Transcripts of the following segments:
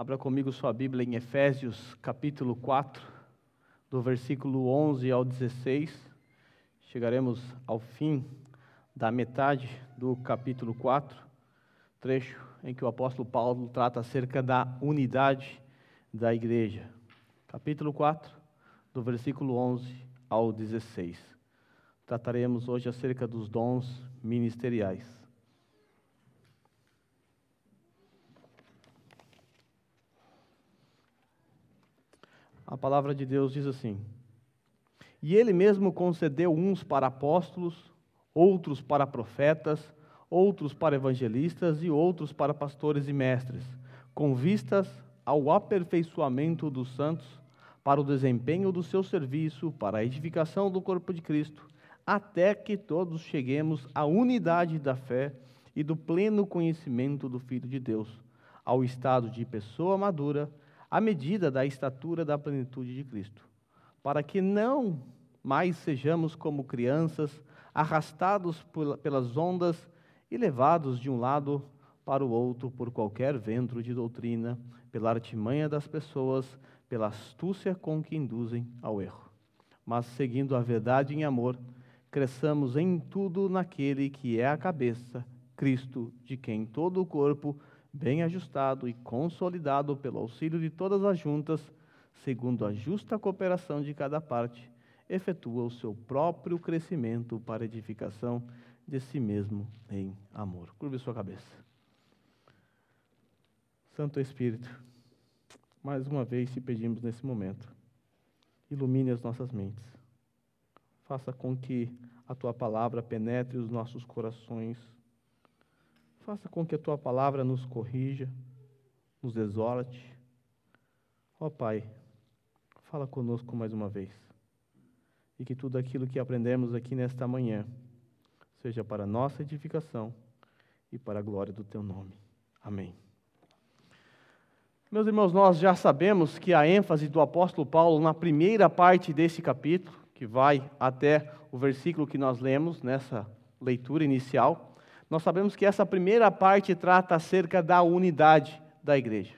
Abra comigo sua Bíblia em Efésios, capítulo 4, do versículo 11 ao 16. Chegaremos ao fim da metade do capítulo 4, trecho em que o apóstolo Paulo trata acerca da unidade da igreja. Capítulo 4, do versículo 11 ao 16. Trataremos hoje acerca dos dons ministeriais. a palavra de Deus diz assim: E ele mesmo concedeu uns para apóstolos, outros para profetas, outros para evangelistas e outros para pastores e mestres, com vistas ao aperfeiçoamento dos santos, para o desempenho do seu serviço, para a edificação do corpo de Cristo, até que todos cheguemos à unidade da fé e do pleno conhecimento do Filho de Deus, ao estado de pessoa madura à medida da estatura da plenitude de Cristo, para que não mais sejamos como crianças, arrastados pelas ondas e levados de um lado para o outro por qualquer vento de doutrina, pela artimanha das pessoas, pela astúcia com que induzem ao erro. Mas seguindo a verdade em amor, cresçamos em tudo naquele que é a cabeça, Cristo, de quem todo o corpo, bem ajustado e consolidado pelo auxílio de todas as juntas, segundo a justa cooperação de cada parte, efetua o seu próprio crescimento para edificação de si mesmo em amor. Curve sua cabeça. Santo Espírito, mais uma vez te pedimos nesse momento, ilumine as nossas mentes. Faça com que a tua palavra penetre os nossos corações Faça com que a tua palavra nos corrija, nos exorte. Ó oh, Pai, fala conosco mais uma vez. E que tudo aquilo que aprendemos aqui nesta manhã seja para nossa edificação e para a glória do teu nome. Amém. Meus irmãos, nós já sabemos que a ênfase do apóstolo Paulo na primeira parte desse capítulo, que vai até o versículo que nós lemos nessa leitura inicial, nós sabemos que essa primeira parte trata acerca da unidade da igreja.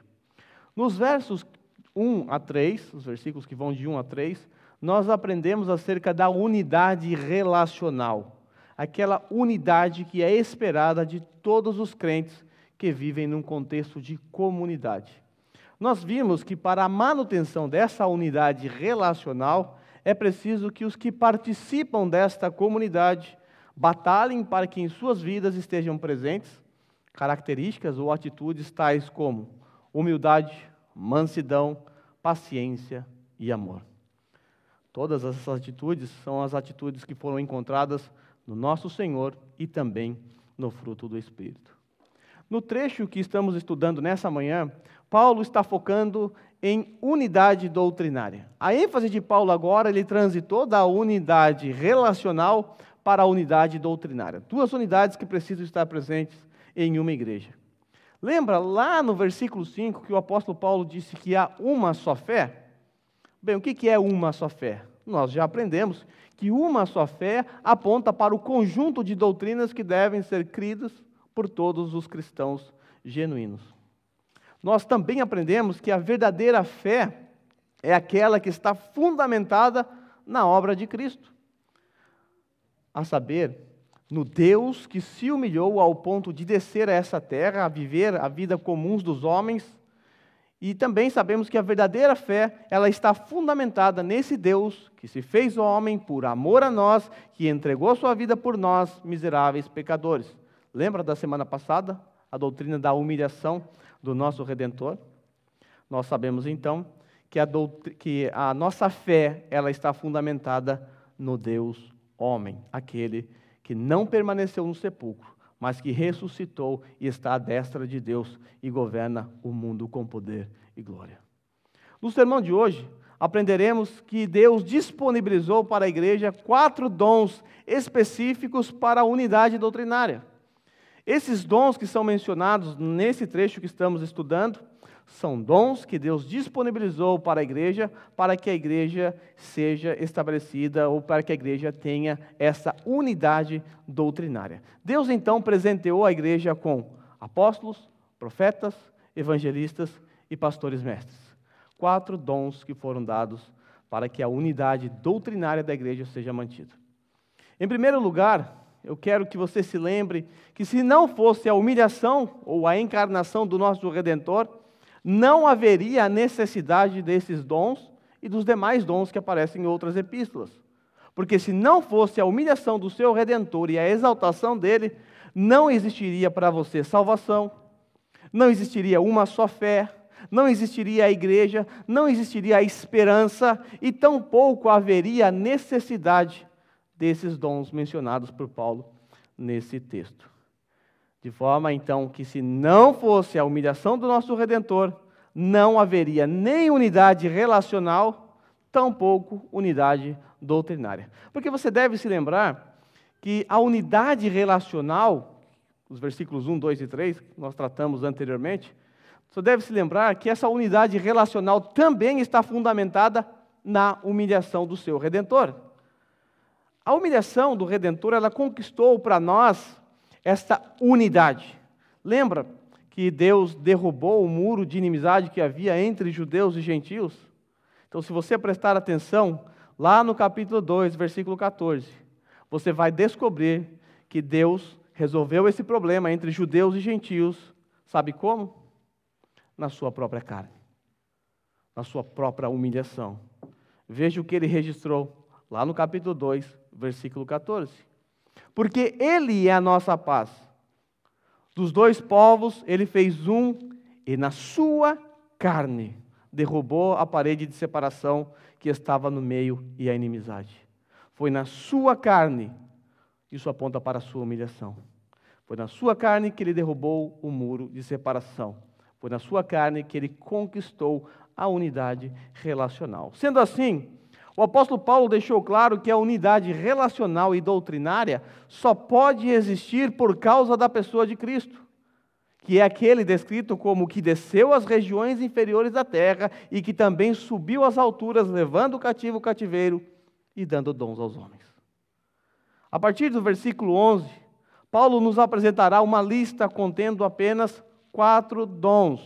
Nos versos 1 a 3, os versículos que vão de 1 a 3, nós aprendemos acerca da unidade relacional, aquela unidade que é esperada de todos os crentes que vivem num contexto de comunidade. Nós vimos que para a manutenção dessa unidade relacional é preciso que os que participam desta comunidade Batalhem para que em suas vidas estejam presentes características ou atitudes tais como humildade, mansidão, paciência e amor. Todas essas atitudes são as atitudes que foram encontradas no nosso Senhor e também no fruto do Espírito. No trecho que estamos estudando nessa manhã, Paulo está focando em unidade doutrinária. A ênfase de Paulo agora, ele transitou da unidade relacional para a unidade doutrinária. Duas unidades que precisam estar presentes em uma igreja. Lembra lá no versículo 5 que o apóstolo Paulo disse que há uma só fé? Bem, o que é uma só fé? Nós já aprendemos que uma só fé aponta para o conjunto de doutrinas que devem ser cridas por todos os cristãos genuínos. Nós também aprendemos que a verdadeira fé é aquela que está fundamentada na obra de Cristo a saber, no Deus que se humilhou ao ponto de descer a essa terra, a viver a vida comuns dos homens. E também sabemos que a verdadeira fé, ela está fundamentada nesse Deus que se fez homem por amor a nós, que entregou sua vida por nós, miseráveis pecadores. Lembra da semana passada, a doutrina da humilhação do nosso redentor? Nós sabemos então que a, que a nossa fé, ela está fundamentada no Deus homem, aquele que não permaneceu no sepulcro, mas que ressuscitou e está à destra de Deus e governa o mundo com poder e glória. No sermão de hoje, aprenderemos que Deus disponibilizou para a igreja quatro dons específicos para a unidade doutrinária. Esses dons que são mencionados nesse trecho que estamos estudando são dons que Deus disponibilizou para a igreja, para que a igreja seja estabelecida ou para que a igreja tenha essa unidade doutrinária. Deus então presenteou a igreja com apóstolos, profetas, evangelistas e pastores mestres. Quatro dons que foram dados para que a unidade doutrinária da igreja seja mantida. Em primeiro lugar, eu quero que você se lembre que se não fosse a humilhação ou a encarnação do nosso Redentor, não haveria a necessidade desses dons e dos demais dons que aparecem em outras epístolas. Porque se não fosse a humilhação do seu redentor e a exaltação dele, não existiria para você salvação, não existiria uma só fé, não existiria a igreja, não existiria a esperança e tampouco haveria a necessidade desses dons mencionados por Paulo nesse texto. De forma, então, que se não fosse a humilhação do nosso Redentor, não haveria nem unidade relacional, tampouco unidade doutrinária. Porque você deve se lembrar que a unidade relacional, os versículos 1, 2 e 3, que nós tratamos anteriormente, você deve se lembrar que essa unidade relacional também está fundamentada na humilhação do seu Redentor. A humilhação do Redentor, ela conquistou para nós esta unidade. Lembra que Deus derrubou o muro de inimizade que havia entre judeus e gentios? Então, se você prestar atenção, lá no capítulo 2, versículo 14, você vai descobrir que Deus resolveu esse problema entre judeus e gentios, sabe como? Na sua própria carne, na sua própria humilhação. Veja o que ele registrou lá no capítulo 2, versículo 14 porque Ele é a nossa paz. Dos dois povos ele fez um, e na sua carne derrubou a parede de separação que estava no meio e a inimizade. Foi na sua carne, isso aponta para a sua humilhação. Foi na sua carne que ele derrubou o muro de separação. Foi na sua carne que ele conquistou a unidade relacional. Sendo assim, o apóstolo Paulo deixou claro que a unidade relacional e doutrinária só pode existir por causa da pessoa de Cristo, que é aquele descrito como que desceu às regiões inferiores da terra e que também subiu às alturas, levando o cativo o cativeiro e dando dons aos homens. A partir do versículo 11, Paulo nos apresentará uma lista contendo apenas quatro dons.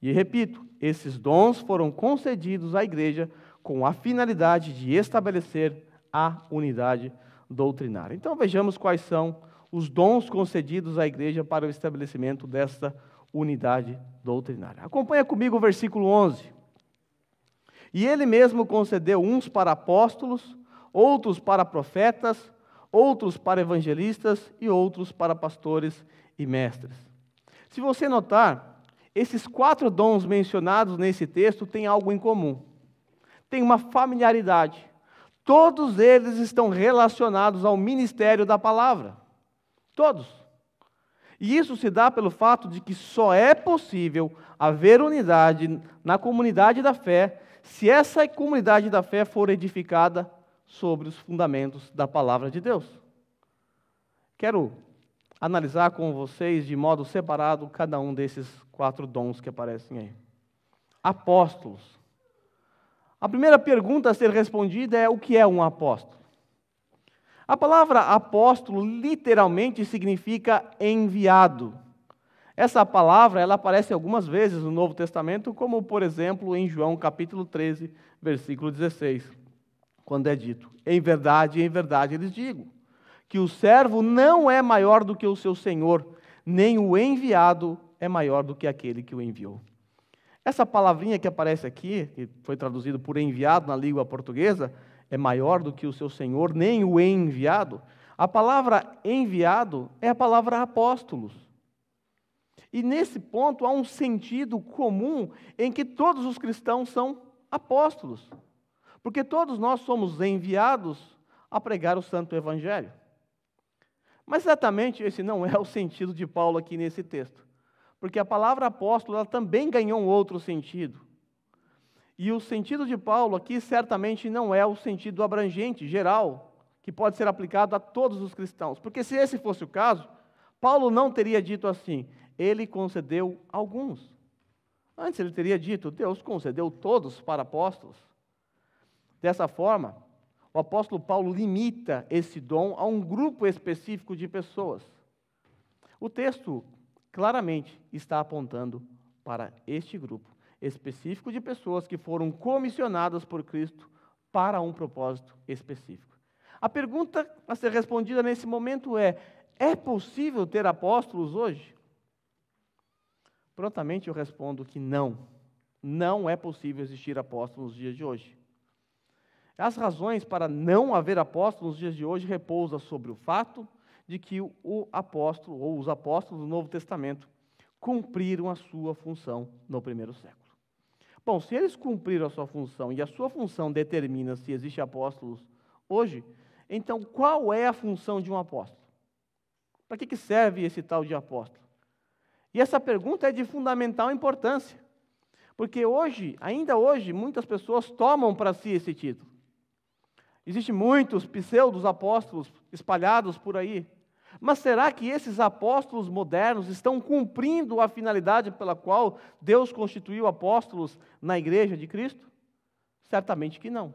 E repito, esses dons foram concedidos à igreja com a finalidade de estabelecer a unidade doutrinária. Então vejamos quais são os dons concedidos à igreja para o estabelecimento desta unidade doutrinária. Acompanha comigo o versículo 11. E ele mesmo concedeu uns para apóstolos, outros para profetas, outros para evangelistas e outros para pastores e mestres. Se você notar, esses quatro dons mencionados nesse texto têm algo em comum tem uma familiaridade. Todos eles estão relacionados ao ministério da palavra. Todos. E isso se dá pelo fato de que só é possível haver unidade na comunidade da fé se essa comunidade da fé for edificada sobre os fundamentos da palavra de Deus. Quero analisar com vocês de modo separado cada um desses quatro dons que aparecem aí. Apóstolos, a primeira pergunta a ser respondida é: o que é um apóstolo? A palavra apóstolo literalmente significa enviado. Essa palavra ela aparece algumas vezes no Novo Testamento, como por exemplo em João capítulo 13, versículo 16, quando é dito: Em verdade, em verdade eles digo, que o servo não é maior do que o seu senhor, nem o enviado é maior do que aquele que o enviou. Essa palavrinha que aparece aqui, que foi traduzido por enviado na língua portuguesa, é maior do que o seu Senhor, nem o enviado. A palavra enviado é a palavra apóstolos. E nesse ponto há um sentido comum em que todos os cristãos são apóstolos, porque todos nós somos enviados a pregar o Santo Evangelho. Mas exatamente esse não é o sentido de Paulo aqui nesse texto porque a palavra apóstolo ela também ganhou um outro sentido. E o sentido de Paulo aqui certamente não é o sentido abrangente, geral, que pode ser aplicado a todos os cristãos. Porque se esse fosse o caso, Paulo não teria dito assim, ele concedeu alguns. Antes ele teria dito, Deus concedeu todos para apóstolos. Dessa forma, o apóstolo Paulo limita esse dom a um grupo específico de pessoas. O texto claramente está apontando para este grupo específico de pessoas que foram comissionadas por Cristo para um propósito específico. A pergunta a ser respondida nesse momento é: é possível ter apóstolos hoje? Prontamente eu respondo que não. Não é possível existir apóstolos nos dias de hoje. As razões para não haver apóstolos nos dias de hoje repousam sobre o fato de que o apóstolo ou os apóstolos do Novo Testamento cumpriram a sua função no primeiro século. Bom, se eles cumpriram a sua função e a sua função determina se existe apóstolos hoje, então qual é a função de um apóstolo? Para que, que serve esse tal de apóstolo? E essa pergunta é de fundamental importância, porque hoje, ainda hoje, muitas pessoas tomam para si esse título. Existem muitos pseudos apóstolos espalhados por aí, mas será que esses apóstolos modernos estão cumprindo a finalidade pela qual Deus constituiu apóstolos na igreja de Cristo? Certamente que não.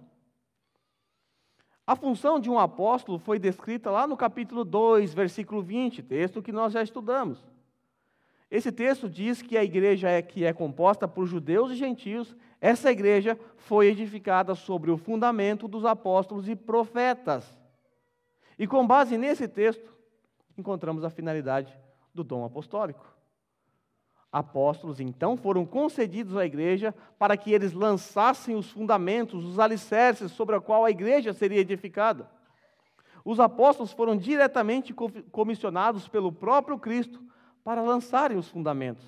A função de um apóstolo foi descrita lá no capítulo 2, versículo 20, texto que nós já estudamos. Esse texto diz que a igreja é, que é composta por judeus e gentios, essa igreja foi edificada sobre o fundamento dos apóstolos e profetas. E com base nesse texto, encontramos a finalidade do dom apostólico. Apóstolos então foram concedidos à igreja para que eles lançassem os fundamentos, os alicerces sobre a qual a igreja seria edificada. Os apóstolos foram diretamente comissionados pelo próprio Cristo para lançarem os fundamentos.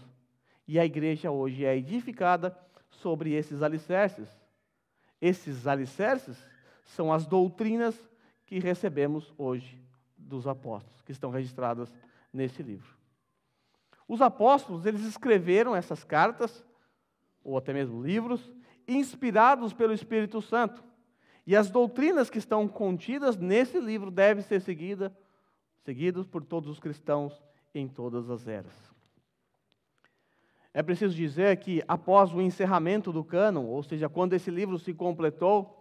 E a igreja hoje é edificada sobre esses alicerces. Esses alicerces são as doutrinas que recebemos hoje dos apóstolos, que estão registradas nesse livro. Os apóstolos, eles escreveram essas cartas, ou até mesmo livros, inspirados pelo Espírito Santo. E as doutrinas que estão contidas nesse livro devem ser seguida, seguidas por todos os cristãos em todas as eras. É preciso dizer que, após o encerramento do cânon, ou seja, quando esse livro se completou,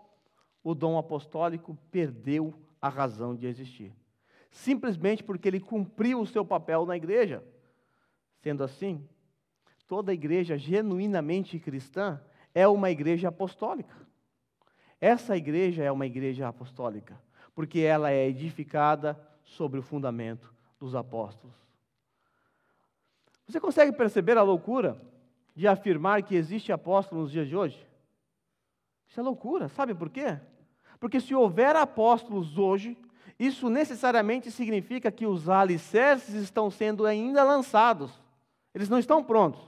o dom apostólico perdeu a razão de existir simplesmente porque ele cumpriu o seu papel na igreja. Sendo assim, toda igreja genuinamente cristã é uma igreja apostólica. Essa igreja é uma igreja apostólica, porque ela é edificada sobre o fundamento dos apóstolos. Você consegue perceber a loucura de afirmar que existe apóstolo nos dias de hoje? Isso é loucura, sabe por quê? Porque se houver apóstolos hoje, isso necessariamente significa que os alicerces estão sendo ainda lançados, eles não estão prontos.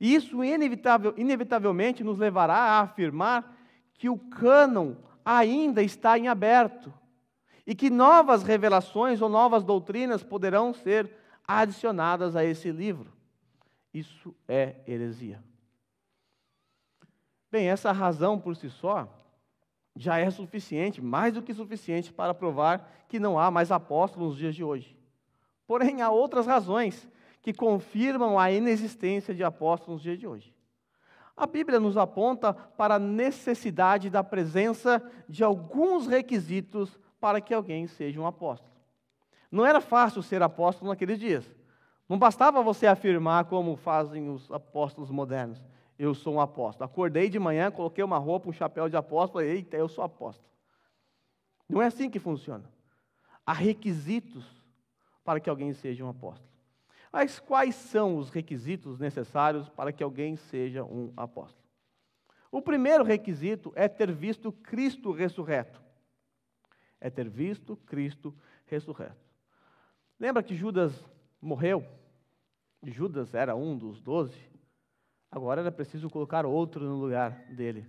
E isso inevitável, inevitavelmente nos levará a afirmar que o cânon ainda está em aberto e que novas revelações ou novas doutrinas poderão ser adicionadas a esse livro. Isso é heresia. Bem, essa razão por si só já é suficiente, mais do que suficiente, para provar que não há mais apóstolos nos dias de hoje. Porém, há outras razões que confirmam a inexistência de apóstolos nos dias de hoje. A Bíblia nos aponta para a necessidade da presença de alguns requisitos para que alguém seja um apóstolo. Não era fácil ser apóstolo naqueles dias. Não bastava você afirmar como fazem os apóstolos modernos eu sou um apóstolo. Acordei de manhã, coloquei uma roupa, um chapéu de apóstolo, falei, eita, eu sou apóstolo. Não é assim que funciona. Há requisitos para que alguém seja um apóstolo. Mas quais são os requisitos necessários para que alguém seja um apóstolo? O primeiro requisito é ter visto Cristo ressurreto. É ter visto Cristo ressurreto. Lembra que Judas morreu? Judas era um dos doze? Agora era preciso colocar outro no lugar dele.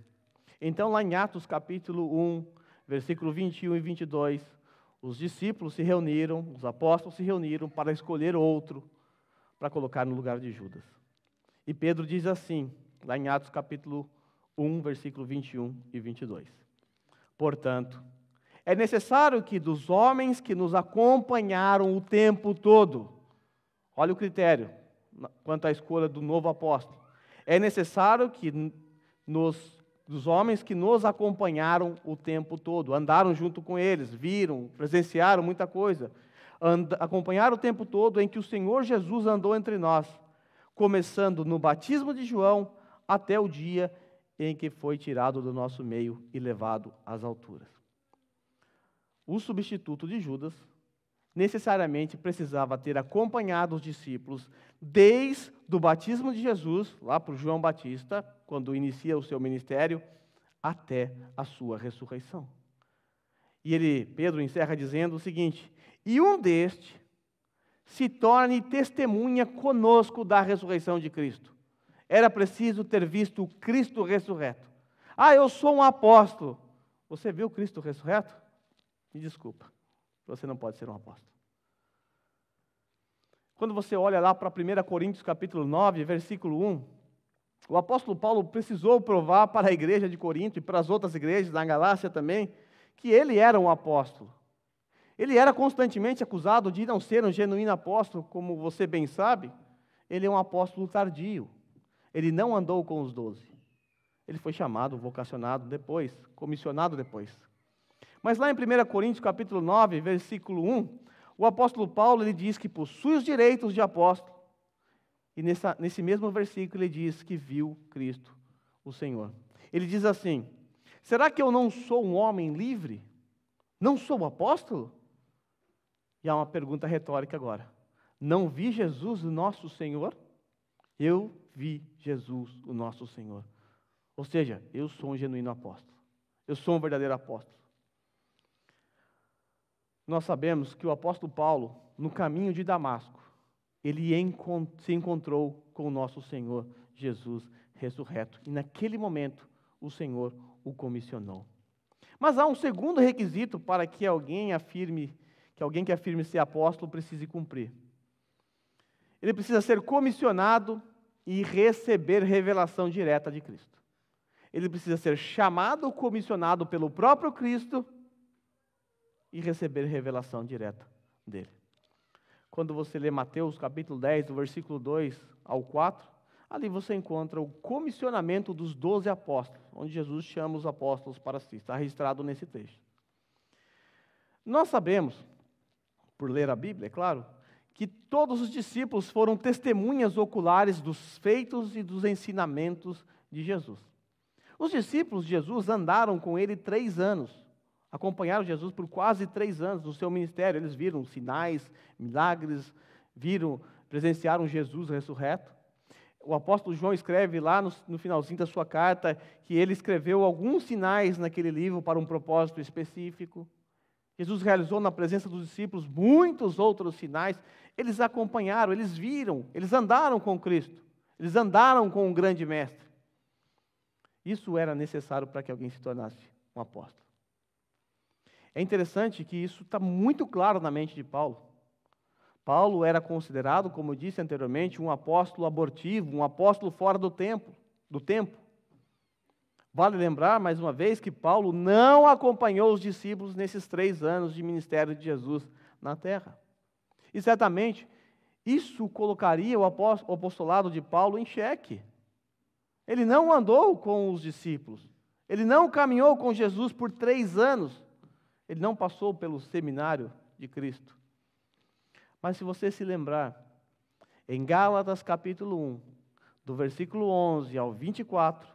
Então, lá em Atos capítulo 1, versículo 21 e 22, os discípulos se reuniram, os apóstolos se reuniram para escolher outro para colocar no lugar de Judas. E Pedro diz assim, lá em Atos capítulo 1, versículo 21 e 22. Portanto, é necessário que dos homens que nos acompanharam o tempo todo, olha o critério quanto à escolha do novo apóstolo, é necessário que nos, dos homens que nos acompanharam o tempo todo, andaram junto com eles, viram, presenciaram muita coisa, and, acompanharam o tempo todo em que o Senhor Jesus andou entre nós, começando no batismo de João até o dia em que foi tirado do nosso meio e levado às alturas. O substituto de Judas necessariamente precisava ter acompanhado os discípulos desde o batismo de Jesus, lá para João Batista, quando inicia o seu ministério, até a sua ressurreição. E ele, Pedro, encerra dizendo o seguinte: E um deste se torne testemunha conosco da ressurreição de Cristo. Era preciso ter visto o Cristo ressurreto. Ah, eu sou um apóstolo. Você viu Cristo ressurreto? Me desculpa. Você não pode ser um apóstolo. Quando você olha lá para 1 Coríntios capítulo 9, versículo 1, o apóstolo Paulo precisou provar para a igreja de Corinto e para as outras igrejas na Galácia também que ele era um apóstolo. Ele era constantemente acusado de não ser um genuíno apóstolo, como você bem sabe. Ele é um apóstolo tardio. Ele não andou com os doze. Ele foi chamado, vocacionado depois, comissionado depois, mas lá em 1 Coríntios capítulo 9, versículo 1, o apóstolo Paulo ele diz que possui os direitos de apóstolo. E nessa, nesse mesmo versículo ele diz que viu Cristo, o Senhor. Ele diz assim: Será que eu não sou um homem livre? Não sou um apóstolo? E há uma pergunta retórica agora. Não vi Jesus, o nosso Senhor? Eu vi Jesus, o nosso Senhor. Ou seja, eu sou um genuíno apóstolo. Eu sou um verdadeiro apóstolo nós sabemos que o apóstolo Paulo, no caminho de Damasco, ele se encontrou com o nosso Senhor Jesus ressurreto. E naquele momento, o Senhor o comissionou. Mas há um segundo requisito para que alguém afirme, que alguém que afirme ser apóstolo precise cumprir. Ele precisa ser comissionado e receber revelação direta de Cristo. Ele precisa ser chamado, comissionado pelo próprio Cristo e receber revelação direta dele. Quando você lê Mateus capítulo 10, do versículo 2 ao 4, ali você encontra o comissionamento dos doze apóstolos, onde Jesus chama os apóstolos para si, está registrado nesse texto. Nós sabemos, por ler a Bíblia, é claro, que todos os discípulos foram testemunhas oculares dos feitos e dos ensinamentos de Jesus. Os discípulos de Jesus andaram com ele três anos, acompanharam Jesus por quase três anos no seu ministério. Eles viram sinais, milagres, viram, presenciaram Jesus ressurreto. O apóstolo João escreve lá no, no finalzinho da sua carta que ele escreveu alguns sinais naquele livro para um propósito específico. Jesus realizou na presença dos discípulos muitos outros sinais. Eles acompanharam, eles viram, eles andaram com Cristo, eles andaram com o grande mestre. Isso era necessário para que alguém se tornasse um apóstolo. É interessante que isso está muito claro na mente de Paulo. Paulo era considerado, como eu disse anteriormente, um apóstolo abortivo, um apóstolo fora do tempo, do tempo. Vale lembrar, mais uma vez, que Paulo não acompanhou os discípulos nesses três anos de ministério de Jesus na terra. E certamente isso colocaria o apostolado de Paulo em xeque. Ele não andou com os discípulos, ele não caminhou com Jesus por três anos. Ele não passou pelo seminário de Cristo. Mas se você se lembrar, em Gálatas capítulo 1, do versículo 11 ao 24,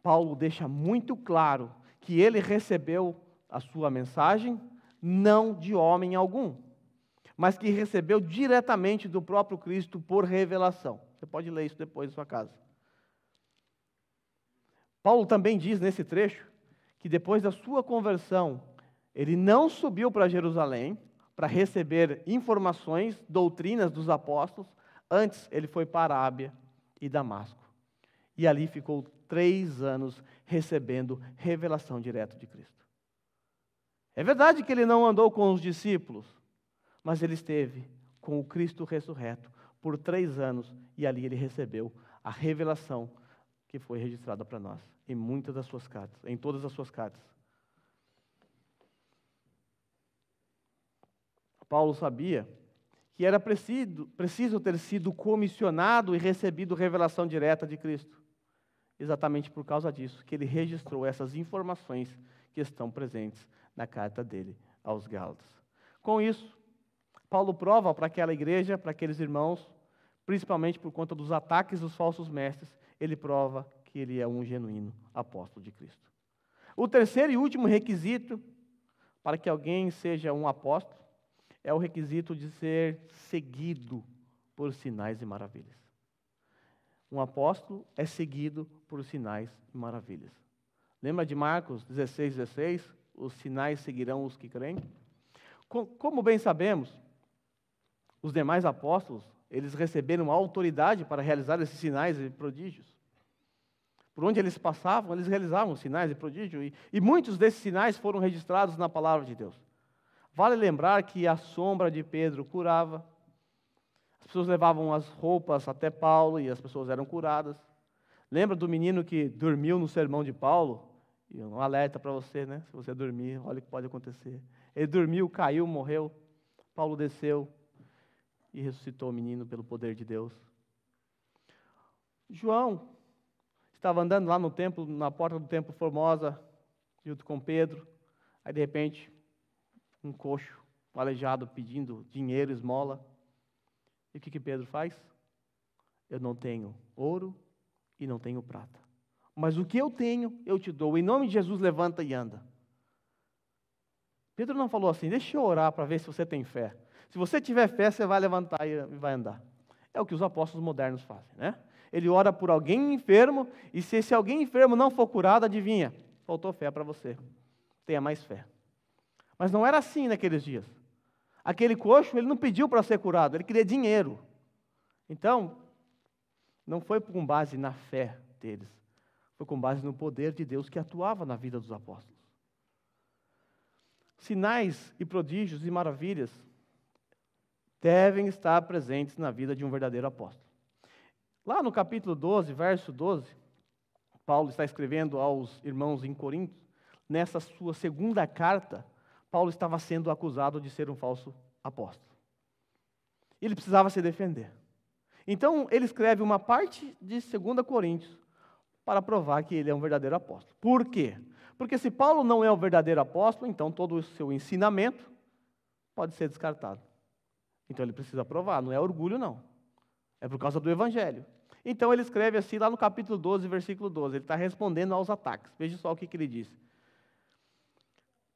Paulo deixa muito claro que ele recebeu a sua mensagem não de homem algum, mas que recebeu diretamente do próprio Cristo por revelação. Você pode ler isso depois em sua casa. Paulo também diz nesse trecho que depois da sua conversão, ele não subiu para Jerusalém para receber informações, doutrinas dos apóstolos, antes ele foi para Arábia e Damasco. E ali ficou três anos recebendo revelação direta de Cristo. É verdade que ele não andou com os discípulos, mas ele esteve com o Cristo ressurreto por três anos e ali ele recebeu a revelação que foi registrada para nós em muitas das suas cartas, em todas as suas cartas. Paulo sabia que era preciso, preciso ter sido comissionado e recebido revelação direta de Cristo. Exatamente por causa disso que ele registrou essas informações que estão presentes na carta dele aos Gálatas. Com isso, Paulo prova para aquela igreja, para aqueles irmãos, principalmente por conta dos ataques dos falsos mestres, ele prova que ele é um genuíno apóstolo de Cristo. O terceiro e último requisito para que alguém seja um apóstolo é o requisito de ser seguido por sinais e maravilhas. Um apóstolo é seguido por sinais e maravilhas. Lembra de Marcos 16, 16? Os sinais seguirão os que creem. Como bem sabemos, os demais apóstolos, eles receberam autoridade para realizar esses sinais e prodígios. Por onde eles passavam, eles realizavam sinais e prodígios, e, e muitos desses sinais foram registrados na palavra de Deus. Vale lembrar que a sombra de Pedro curava. As pessoas levavam as roupas até Paulo e as pessoas eram curadas. Lembra do menino que dormiu no sermão de Paulo? E um alerta para você, né? Se você dormir, olha o que pode acontecer. Ele dormiu, caiu, morreu. Paulo desceu e ressuscitou o menino pelo poder de Deus. João estava andando lá no templo, na porta do templo Formosa, junto com Pedro. Aí, de repente, um coxo, um aleijado pedindo dinheiro, esmola. E o que, que Pedro faz? Eu não tenho ouro e não tenho prata. Mas o que eu tenho, eu te dou. Em nome de Jesus, levanta e anda. Pedro não falou assim, deixa eu orar para ver se você tem fé. Se você tiver fé, você vai levantar e vai andar. É o que os apóstolos modernos fazem, né? Ele ora por alguém enfermo, e se esse alguém enfermo não for curado, adivinha? Faltou fé para você. Tenha mais fé. Mas não era assim naqueles dias. Aquele coxo, ele não pediu para ser curado, ele queria dinheiro. Então, não foi com base na fé deles, foi com base no poder de Deus que atuava na vida dos apóstolos. Sinais e prodígios e maravilhas devem estar presentes na vida de um verdadeiro apóstolo. Lá no capítulo 12, verso 12, Paulo está escrevendo aos irmãos em Corinto, nessa sua segunda carta, Paulo estava sendo acusado de ser um falso apóstolo. Ele precisava se defender. Então, ele escreve uma parte de 2 Coríntios para provar que ele é um verdadeiro apóstolo. Por quê? Porque se Paulo não é o verdadeiro apóstolo, então todo o seu ensinamento pode ser descartado. Então ele precisa provar, não é orgulho, não. É por causa do evangelho. Então ele escreve assim lá no capítulo 12, versículo 12. Ele está respondendo aos ataques. Veja só o que, que ele diz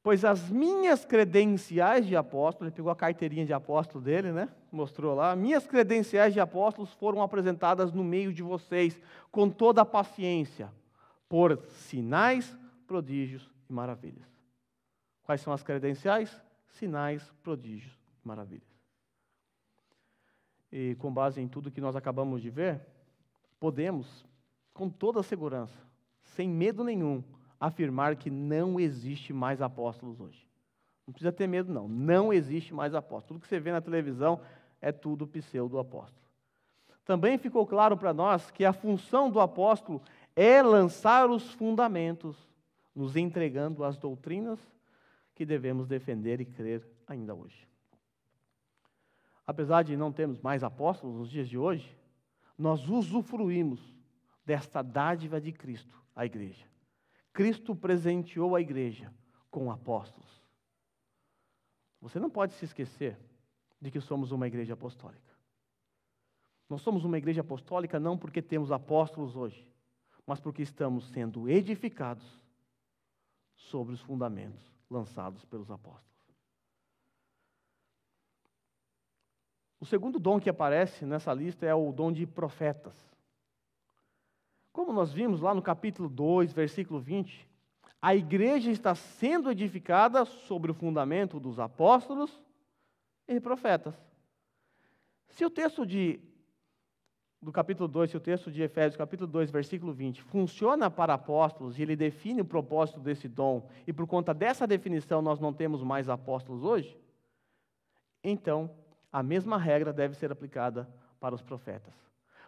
pois as minhas credenciais de apóstolo, ele pegou a carteirinha de apóstolo dele, né? Mostrou lá. Minhas credenciais de apóstolos foram apresentadas no meio de vocês, com toda a paciência, por sinais, prodígios e maravilhas. Quais são as credenciais? Sinais, prodígios e maravilhas. E com base em tudo que nós acabamos de ver, podemos, com toda a segurança, sem medo nenhum, afirmar que não existe mais apóstolos hoje. Não precisa ter medo, não. Não existe mais apóstolo. Tudo que você vê na televisão é tudo pseudo-apóstolo. Também ficou claro para nós que a função do apóstolo é lançar os fundamentos, nos entregando as doutrinas que devemos defender e crer ainda hoje. Apesar de não termos mais apóstolos nos dias de hoje, nós usufruímos desta dádiva de Cristo, a igreja. Cristo presenteou a igreja com apóstolos. Você não pode se esquecer de que somos uma igreja apostólica. Nós somos uma igreja apostólica não porque temos apóstolos hoje, mas porque estamos sendo edificados sobre os fundamentos lançados pelos apóstolos. O segundo dom que aparece nessa lista é o dom de profetas. Como nós vimos lá no capítulo 2, versículo 20, a igreja está sendo edificada sobre o fundamento dos apóstolos e profetas. Se o texto de do capítulo 2, se o texto de Efésios, capítulo 2, versículo 20, funciona para apóstolos e ele define o propósito desse dom, e por conta dessa definição nós não temos mais apóstolos hoje, então a mesma regra deve ser aplicada para os profetas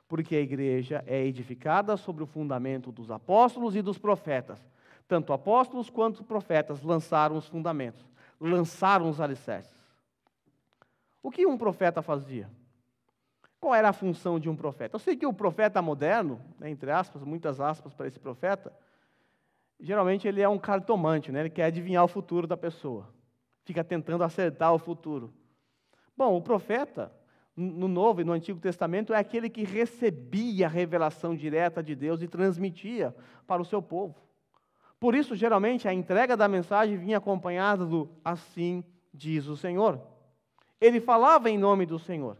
porque a igreja é edificada sobre o fundamento dos apóstolos e dos profetas. Tanto apóstolos quanto profetas lançaram os fundamentos, lançaram os alicerces. O que um profeta fazia? Qual era a função de um profeta? Eu sei que o profeta moderno, né, entre aspas, muitas aspas para esse profeta, geralmente ele é um cartomante, né, ele quer adivinhar o futuro da pessoa, fica tentando acertar o futuro. Bom, o profeta, no Novo e no Antigo Testamento é aquele que recebia a revelação direta de Deus e transmitia para o seu povo. Por isso, geralmente, a entrega da mensagem vinha acompanhada do Assim diz o Senhor. Ele falava em nome do Senhor.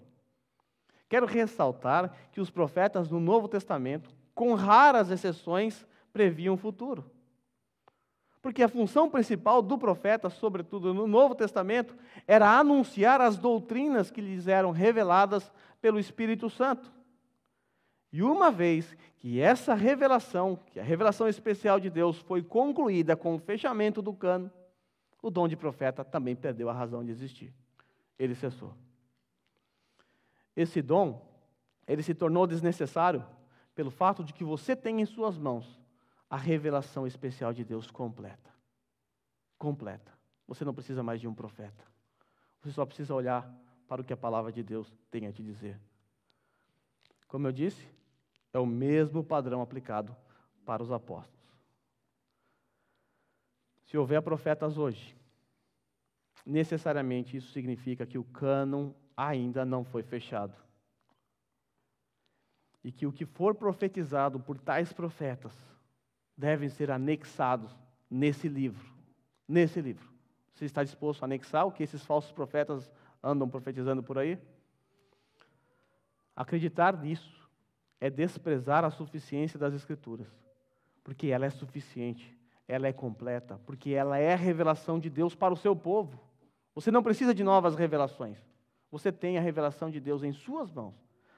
Quero ressaltar que os profetas no Novo Testamento, com raras exceções, previam o futuro. Porque a função principal do profeta, sobretudo no Novo Testamento, era anunciar as doutrinas que lhes eram reveladas pelo Espírito Santo. E uma vez que essa revelação, que a revelação especial de Deus foi concluída com o fechamento do cano, o dom de profeta também perdeu a razão de existir. Ele cessou. Esse dom, ele se tornou desnecessário pelo fato de que você tem em suas mãos a revelação especial de Deus completa. Completa. Você não precisa mais de um profeta. Você só precisa olhar para o que a palavra de Deus tem a te dizer. Como eu disse, é o mesmo padrão aplicado para os apóstolos. Se houver profetas hoje, necessariamente isso significa que o cânon ainda não foi fechado. E que o que for profetizado por tais profetas devem ser anexados nesse livro. Nesse livro. Você está disposto a anexar o que esses falsos profetas andam profetizando por aí? Acreditar nisso é desprezar a suficiência das Escrituras, porque ela é suficiente, ela é completa, porque ela é a revelação de Deus para o seu povo. Você não precisa de novas revelações. Você tem a revelação de Deus em suas mãos.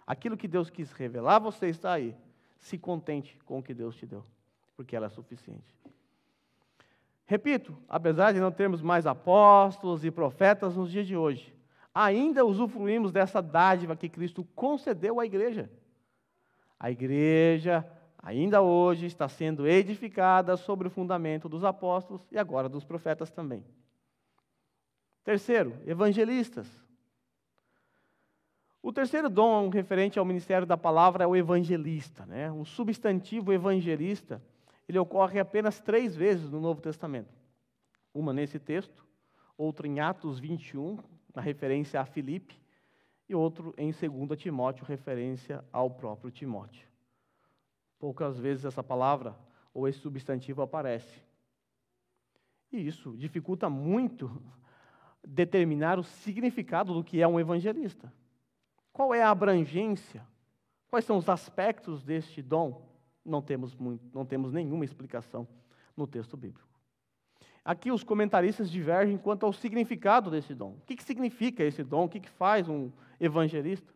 Aquilo que Deus quis revelar, você está aí. Se contente com o que Deus te deu porque ela é suficiente. Repito, apesar de não termos mais apóstolos e profetas nos dias de hoje, ainda usufruímos dessa dádiva que Cristo concedeu à igreja. A igreja, ainda hoje, está sendo edificada sobre o fundamento dos apóstolos e agora dos profetas também. Terceiro, evangelistas. O terceiro dom referente ao ministério da palavra é o evangelista, né? o substantivo evangelista ele ocorre apenas três vezes no Novo Testamento. Uma nesse texto, outra em Atos 21, na referência a Filipe, e outro em 2 Timóteo, referência ao próprio Timóteo. Poucas vezes essa palavra ou esse substantivo aparece. E isso dificulta muito determinar o significado do que é um evangelista. Qual é a abrangência? Quais são os aspectos deste dom? Não temos, muito, não temos nenhuma explicação no texto bíblico. Aqui os comentaristas divergem quanto ao significado desse dom. O que, que significa esse dom? O que, que faz um evangelista?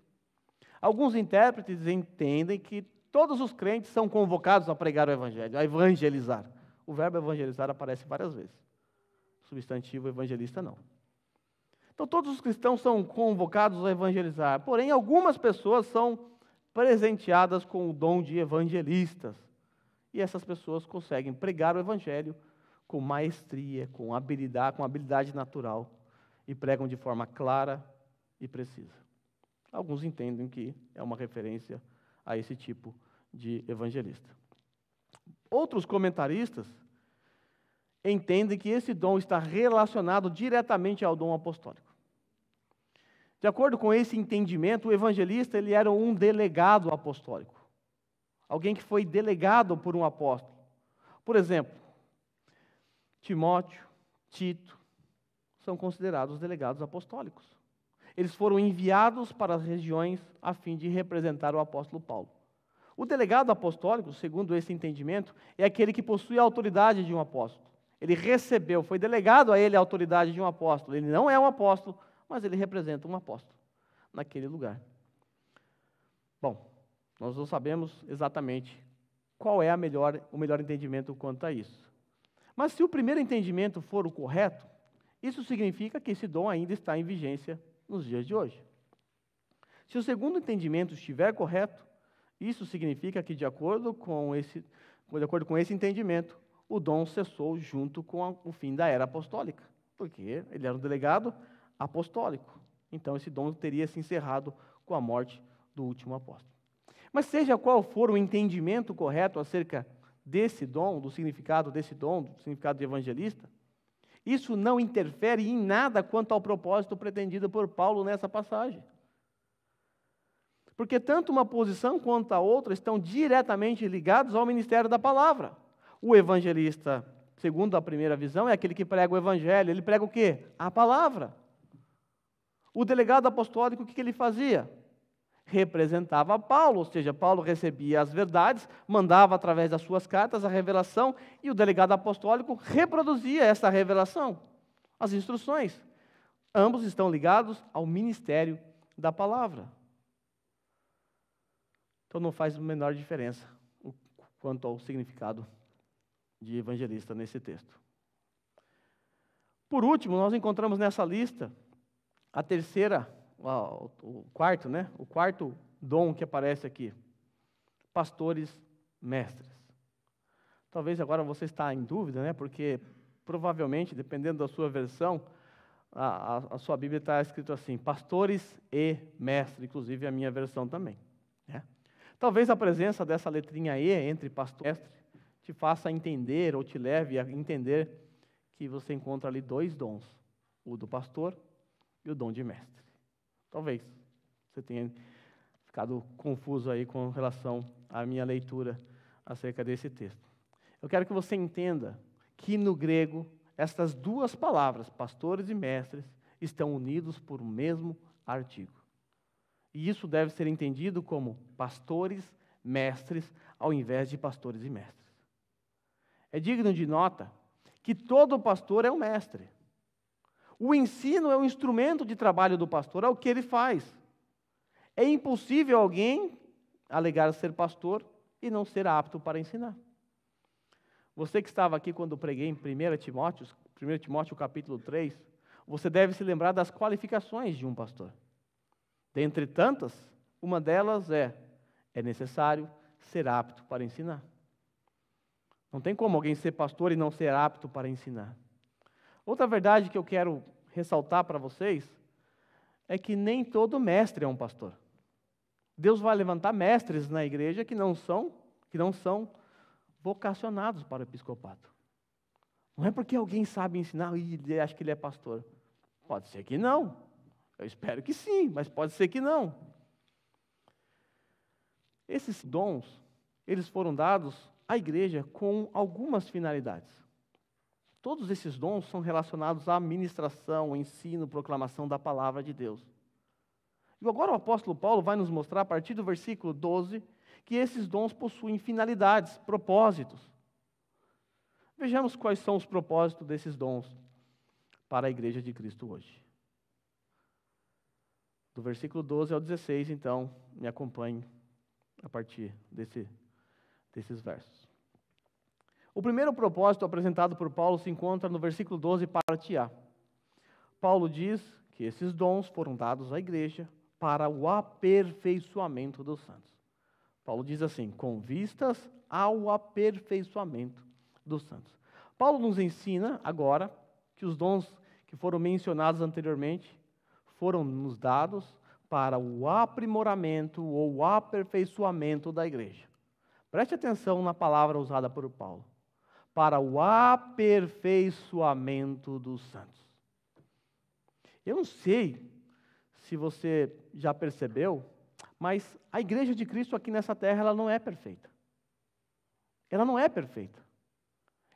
Alguns intérpretes entendem que todos os crentes são convocados a pregar o evangelho, a evangelizar. O verbo evangelizar aparece várias vezes. O substantivo evangelista não. Então todos os cristãos são convocados a evangelizar, porém algumas pessoas são presenteadas com o dom de evangelistas. E essas pessoas conseguem pregar o evangelho com maestria, com habilidade, com habilidade natural e pregam de forma clara e precisa. Alguns entendem que é uma referência a esse tipo de evangelista. Outros comentaristas entendem que esse dom está relacionado diretamente ao dom apostólico. De acordo com esse entendimento, o evangelista ele era um delegado apostólico. Alguém que foi delegado por um apóstolo. Por exemplo, Timóteo, Tito são considerados delegados apostólicos. Eles foram enviados para as regiões a fim de representar o apóstolo Paulo. O delegado apostólico, segundo esse entendimento, é aquele que possui a autoridade de um apóstolo. Ele recebeu, foi delegado a ele a autoridade de um apóstolo. Ele não é um apóstolo, mas ele representa um apóstolo naquele lugar. Bom, nós não sabemos exatamente qual é melhor, o melhor entendimento quanto a isso. Mas se o primeiro entendimento for o correto, isso significa que esse dom ainda está em vigência nos dias de hoje. Se o segundo entendimento estiver correto, isso significa que, de acordo com esse, de acordo com esse entendimento, o dom cessou junto com a, o fim da era apostólica, porque ele era um delegado, apostólico. Então, esse dom teria se encerrado com a morte do último apóstolo. Mas, seja qual for o entendimento correto acerca desse dom, do significado desse dom, do significado de evangelista, isso não interfere em nada quanto ao propósito pretendido por Paulo nessa passagem. Porque tanto uma posição quanto a outra estão diretamente ligados ao ministério da palavra. O evangelista, segundo a primeira visão, é aquele que prega o evangelho. Ele prega o quê? A palavra. O delegado apostólico, o que, ele fazia? Representava Paulo, ou seja, Paulo recebia as verdades, mandava através das suas cartas a revelação, e o delegado apostólico reproduzia essa revelação, as instruções. Ambos estão ligados ao ministério da palavra. Então não faz a menor diferença quanto ao significado de evangelista nesse texto. Por último, nós encontramos nessa lista a terceira, o quarto, né? O quarto dom que aparece aqui: pastores mestres. Talvez agora você está em dúvida, né? Porque provavelmente, dependendo da sua versão, a, a, a sua Bíblia está escrito assim: pastores e mestre, inclusive a minha versão também. Né? Talvez a presença dessa letrinha E entre pastor e mestre te faça entender ou te leve a entender que você encontra ali dois dons: o do pastor e o dom de mestre. Talvez você tenha ficado confuso aí com relação à minha leitura acerca desse texto. Eu quero que você entenda que no grego estas duas palavras, pastores e mestres, estão unidos por um mesmo artigo. E isso deve ser entendido como pastores, mestres, ao invés de pastores e mestres. É digno de nota que todo pastor é um mestre. O ensino é um instrumento de trabalho do pastor, é o que ele faz. É impossível alguém alegar ser pastor e não ser apto para ensinar. Você que estava aqui quando preguei em 1 Timóteo, 1 Timóteo capítulo 3, você deve se lembrar das qualificações de um pastor. Dentre tantas, uma delas é: é necessário ser apto para ensinar. Não tem como alguém ser pastor e não ser apto para ensinar. Outra verdade que eu quero ressaltar para vocês é que nem todo mestre é um pastor. Deus vai levantar mestres na igreja que não são, que não são vocacionados para o episcopado. Não é porque alguém sabe ensinar e acha que ele é pastor. Pode ser que não. Eu espero que sim, mas pode ser que não. Esses dons, eles foram dados à igreja com algumas finalidades. Todos esses dons são relacionados à administração, ao ensino, proclamação da palavra de Deus. E agora o apóstolo Paulo vai nos mostrar, a partir do versículo 12, que esses dons possuem finalidades, propósitos. Vejamos quais são os propósitos desses dons para a igreja de Cristo hoje. Do versículo 12 ao 16, então, me acompanhe a partir desse, desses versos. O primeiro propósito apresentado por Paulo se encontra no versículo 12, parte A. Paulo diz que esses dons foram dados à igreja para o aperfeiçoamento dos santos. Paulo diz assim: com vistas ao aperfeiçoamento dos santos. Paulo nos ensina agora que os dons que foram mencionados anteriormente foram nos dados para o aprimoramento ou aperfeiçoamento da igreja. Preste atenção na palavra usada por Paulo para o aperfeiçoamento dos santos. Eu não sei se você já percebeu, mas a igreja de Cristo aqui nessa terra ela não é perfeita. Ela não é perfeita.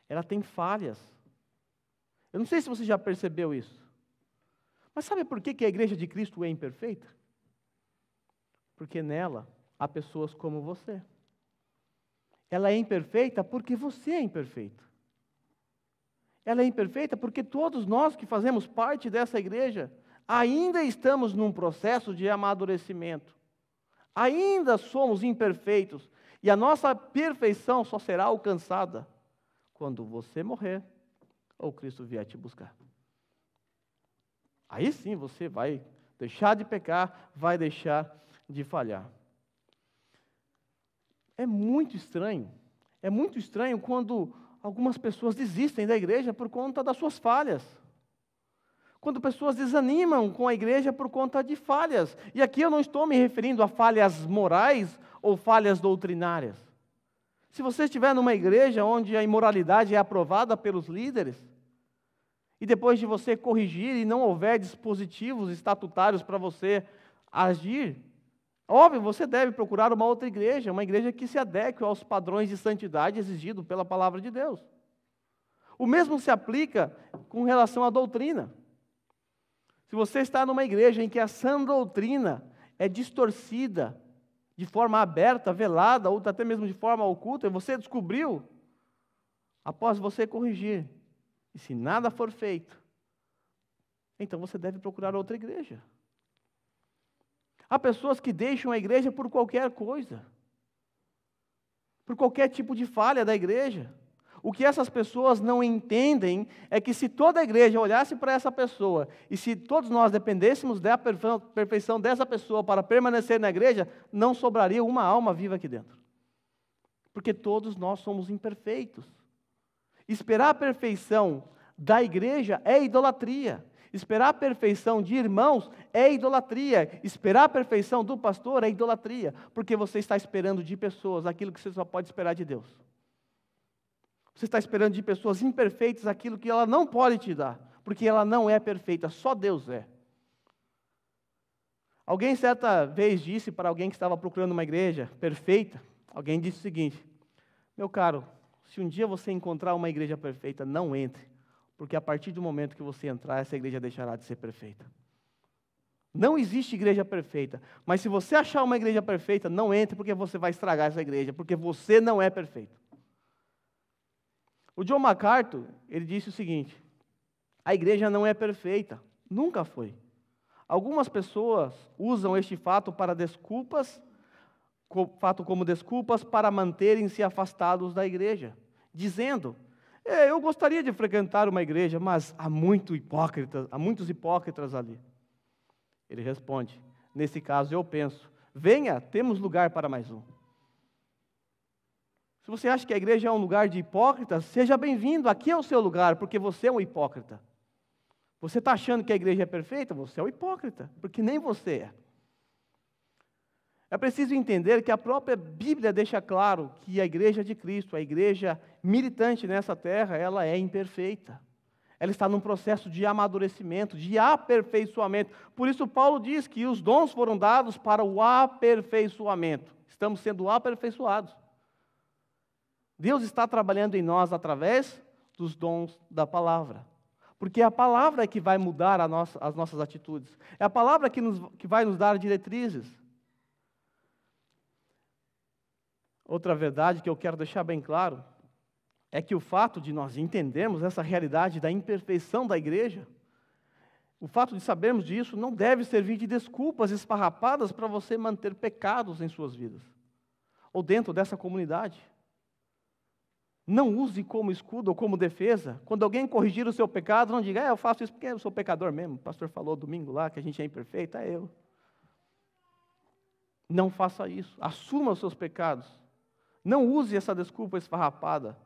Ela tem falhas. Eu não sei se você já percebeu isso. Mas sabe por que a igreja de Cristo é imperfeita? Porque nela há pessoas como você. Ela é imperfeita porque você é imperfeito. Ela é imperfeita porque todos nós que fazemos parte dessa igreja ainda estamos num processo de amadurecimento. Ainda somos imperfeitos e a nossa perfeição só será alcançada quando você morrer ou Cristo vier te buscar. Aí sim você vai deixar de pecar, vai deixar de falhar. É muito estranho. É muito estranho quando algumas pessoas desistem da igreja por conta das suas falhas. Quando pessoas desanimam com a igreja por conta de falhas. E aqui eu não estou me referindo a falhas morais ou falhas doutrinárias. Se você estiver numa igreja onde a imoralidade é aprovada pelos líderes, e depois de você corrigir e não houver dispositivos estatutários para você agir, Óbvio, você deve procurar uma outra igreja, uma igreja que se adeque aos padrões de santidade exigido pela palavra de Deus. O mesmo se aplica com relação à doutrina. Se você está numa igreja em que a sã doutrina é distorcida de forma aberta, velada, ou até mesmo de forma oculta, e você descobriu, após você corrigir, e se nada for feito, então você deve procurar outra igreja. Há pessoas que deixam a igreja por qualquer coisa, por qualquer tipo de falha da igreja. O que essas pessoas não entendem é que se toda a igreja olhasse para essa pessoa e se todos nós dependêssemos da perfeição dessa pessoa para permanecer na igreja, não sobraria uma alma viva aqui dentro. Porque todos nós somos imperfeitos. Esperar a perfeição da igreja é idolatria. Esperar a perfeição de irmãos é idolatria. Esperar a perfeição do pastor é idolatria, porque você está esperando de pessoas aquilo que você só pode esperar de Deus. Você está esperando de pessoas imperfeitas aquilo que ela não pode te dar, porque ela não é perfeita, só Deus é. Alguém certa vez disse para alguém que estava procurando uma igreja perfeita, alguém disse o seguinte: Meu caro, se um dia você encontrar uma igreja perfeita, não entre porque a partir do momento que você entrar, essa igreja deixará de ser perfeita. Não existe igreja perfeita. Mas se você achar uma igreja perfeita, não entre porque você vai estragar essa igreja, porque você não é perfeito. O John MacArthur, ele disse o seguinte: a igreja não é perfeita, nunca foi. Algumas pessoas usam este fato para desculpas, fato como desculpas para manterem-se afastados da igreja, dizendo: é, eu gostaria de frequentar uma igreja, mas há muito hipócritas, há muitos hipócritas ali. Ele responde: Nesse caso eu penso, venha, temos lugar para mais um. Se você acha que a igreja é um lugar de hipócritas, seja bem-vindo, aqui é o seu lugar, porque você é um hipócrita. Você está achando que a igreja é perfeita? Você é um hipócrita, porque nem você é. É preciso entender que a própria Bíblia deixa claro que a igreja de Cristo, a igreja militante nessa terra, ela é imperfeita. Ela está num processo de amadurecimento, de aperfeiçoamento. Por isso, Paulo diz que os dons foram dados para o aperfeiçoamento. Estamos sendo aperfeiçoados. Deus está trabalhando em nós através dos dons da palavra. Porque é a palavra que vai mudar nossa, as nossas atitudes. É a palavra que, nos, que vai nos dar diretrizes. Outra verdade que eu quero deixar bem claro é que o fato de nós entendermos essa realidade da imperfeição da igreja, o fato de sabermos disso não deve servir de desculpas esparrapadas para você manter pecados em suas vidas ou dentro dessa comunidade. Não use como escudo ou como defesa. Quando alguém corrigir o seu pecado, não diga, é, eu faço isso porque eu sou pecador mesmo. O pastor falou domingo lá que a gente é imperfeito, é eu. Não faça isso. Assuma os seus pecados. Não use essa desculpa esfarrapada.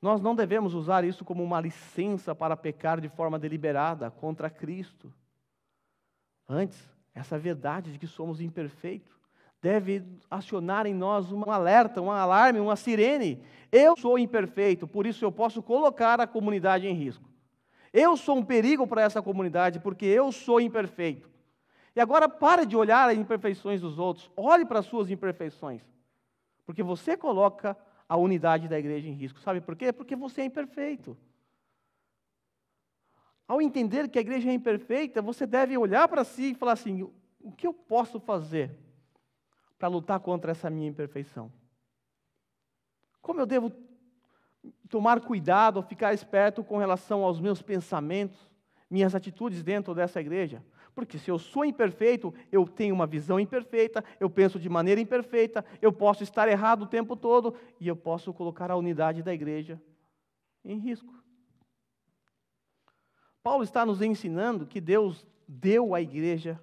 Nós não devemos usar isso como uma licença para pecar de forma deliberada contra Cristo. Antes, essa verdade de que somos imperfeitos deve acionar em nós um alerta, um alarme, uma sirene. Eu sou imperfeito, por isso eu posso colocar a comunidade em risco. Eu sou um perigo para essa comunidade, porque eu sou imperfeito. E agora pare de olhar as imperfeições dos outros, olhe para as suas imperfeições. Porque você coloca a unidade da igreja em risco. Sabe por quê? Porque você é imperfeito. Ao entender que a igreja é imperfeita, você deve olhar para si e falar assim: o que eu posso fazer para lutar contra essa minha imperfeição? Como eu devo tomar cuidado, ficar esperto com relação aos meus pensamentos, minhas atitudes dentro dessa igreja? Porque se eu sou imperfeito, eu tenho uma visão imperfeita, eu penso de maneira imperfeita, eu posso estar errado o tempo todo e eu posso colocar a unidade da igreja em risco. Paulo está nos ensinando que Deus deu à igreja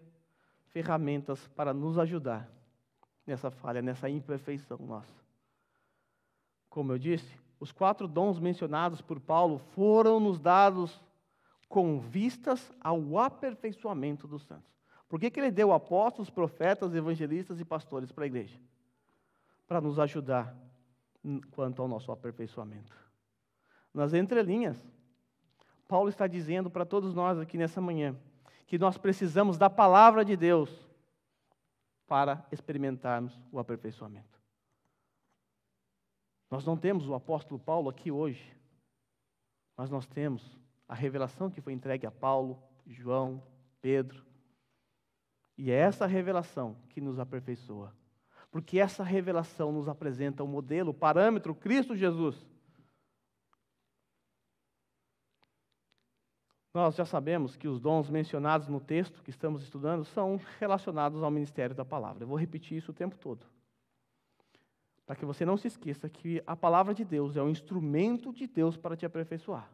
ferramentas para nos ajudar nessa falha, nessa imperfeição nossa. Como eu disse, os quatro dons mencionados por Paulo foram nos dados com vistas ao aperfeiçoamento dos santos. Por que, que ele deu apóstolos, profetas, evangelistas e pastores para a igreja? Para nos ajudar quanto ao nosso aperfeiçoamento. Nas entrelinhas, Paulo está dizendo para todos nós aqui nessa manhã que nós precisamos da palavra de Deus para experimentarmos o aperfeiçoamento. Nós não temos o apóstolo Paulo aqui hoje, mas nós temos a revelação que foi entregue a Paulo, João, Pedro. E é essa revelação que nos aperfeiçoa. Porque essa revelação nos apresenta o um modelo, o um parâmetro, Cristo Jesus. Nós já sabemos que os dons mencionados no texto que estamos estudando são relacionados ao ministério da palavra. Eu vou repetir isso o tempo todo. Para que você não se esqueça que a palavra de Deus é um instrumento de Deus para te aperfeiçoar.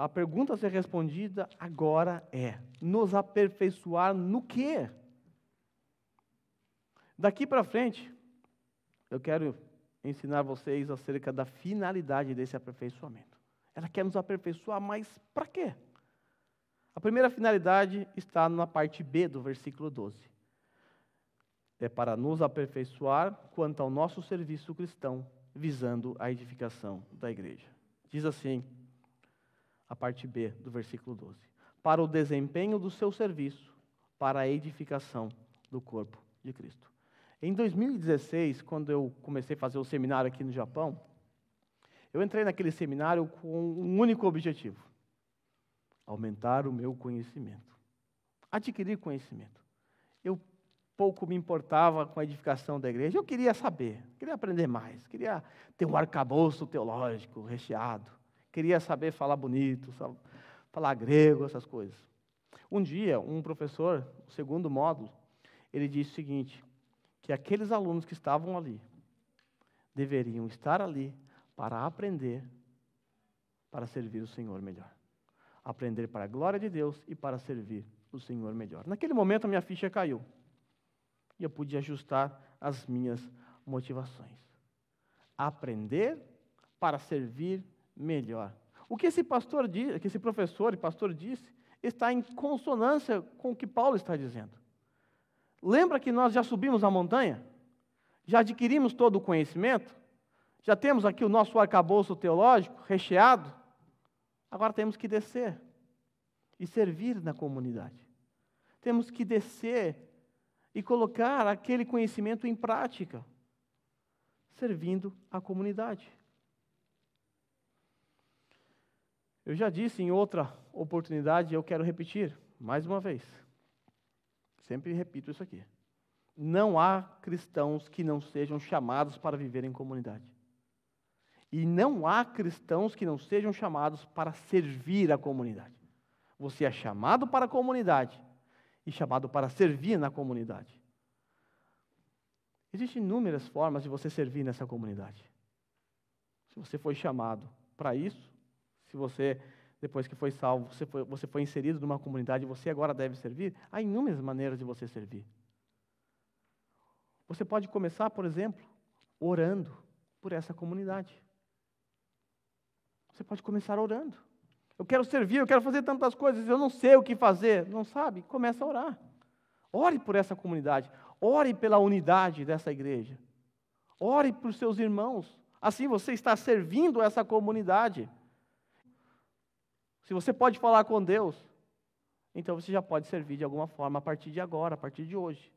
A pergunta a ser respondida agora é: nos aperfeiçoar no quê? Daqui para frente, eu quero ensinar vocês acerca da finalidade desse aperfeiçoamento. Ela quer nos aperfeiçoar, mas para quê? A primeira finalidade está na parte B do versículo 12. É para nos aperfeiçoar quanto ao nosso serviço cristão, visando a edificação da igreja. Diz assim: a parte B do versículo 12. Para o desempenho do seu serviço, para a edificação do corpo de Cristo. Em 2016, quando eu comecei a fazer o seminário aqui no Japão, eu entrei naquele seminário com um único objetivo: aumentar o meu conhecimento, adquirir conhecimento. Eu pouco me importava com a edificação da igreja, eu queria saber, queria aprender mais, queria ter um arcabouço teológico recheado. Queria saber falar bonito, falar grego, essas coisas. Um dia, um professor, o segundo módulo, ele disse o seguinte: que aqueles alunos que estavam ali deveriam estar ali para aprender para servir o Senhor melhor. Aprender para a glória de Deus e para servir o Senhor melhor. Naquele momento a minha ficha caiu e eu pude ajustar as minhas motivações. Aprender para servir melhor. O que esse pastor que esse professor e pastor disse está em consonância com o que Paulo está dizendo. Lembra que nós já subimos a montanha? Já adquirimos todo o conhecimento? Já temos aqui o nosso arcabouço teológico recheado? Agora temos que descer e servir na comunidade. Temos que descer e colocar aquele conhecimento em prática, servindo a comunidade. Eu já disse em outra oportunidade, eu quero repetir mais uma vez. Sempre repito isso aqui. Não há cristãos que não sejam chamados para viver em comunidade. E não há cristãos que não sejam chamados para servir a comunidade. Você é chamado para a comunidade e chamado para servir na comunidade. Existem inúmeras formas de você servir nessa comunidade. Se você foi chamado para isso, se você, depois que foi salvo, você foi, você foi inserido numa comunidade você agora deve servir, há inúmeras maneiras de você servir. Você pode começar, por exemplo, orando por essa comunidade. Você pode começar orando. Eu quero servir, eu quero fazer tantas coisas, eu não sei o que fazer. Não sabe? Começa a orar. Ore por essa comunidade. Ore pela unidade dessa igreja. Ore por seus irmãos. Assim você está servindo essa comunidade. Se você pode falar com Deus, então você já pode servir de alguma forma a partir de agora, a partir de hoje.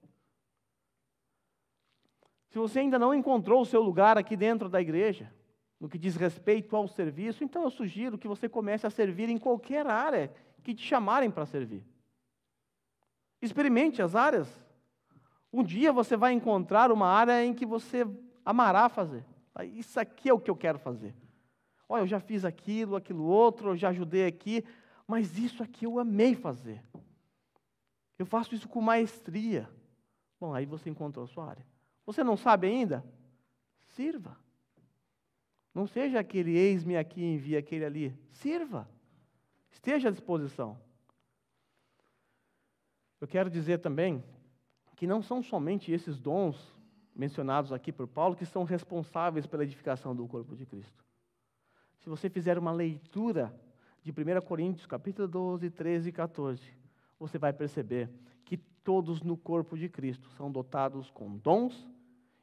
Se você ainda não encontrou o seu lugar aqui dentro da igreja, no que diz respeito ao serviço, então eu sugiro que você comece a servir em qualquer área que te chamarem para servir. Experimente as áreas. Um dia você vai encontrar uma área em que você amará fazer. Isso aqui é o que eu quero fazer. Olha, eu já fiz aquilo, aquilo outro, eu já ajudei aqui, mas isso aqui eu amei fazer. Eu faço isso com maestria. Bom, aí você encontrou a sua área. Você não sabe ainda? Sirva. Não seja aquele eis-me aqui, envia aquele ali. Sirva. Esteja à disposição. Eu quero dizer também que não são somente esses dons mencionados aqui por Paulo que são responsáveis pela edificação do corpo de Cristo. Se você fizer uma leitura de 1 Coríntios, capítulo 12, 13 e 14, você vai perceber que todos no corpo de Cristo são dotados com dons,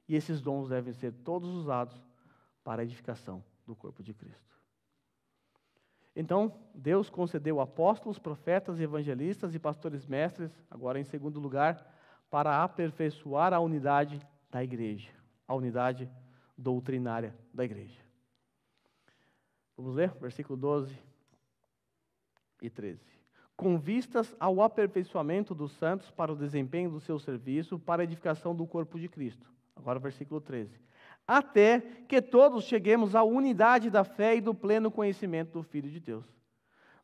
e esses dons devem ser todos usados para a edificação do corpo de Cristo. Então, Deus concedeu apóstolos, profetas, evangelistas e pastores mestres, agora em segundo lugar, para aperfeiçoar a unidade da igreja, a unidade doutrinária da igreja. Vamos ler? Versículo 12 e 13. Com vistas ao aperfeiçoamento dos santos para o desempenho do seu serviço, para a edificação do corpo de Cristo. Agora, versículo 13. Até que todos cheguemos à unidade da fé e do pleno conhecimento do Filho de Deus.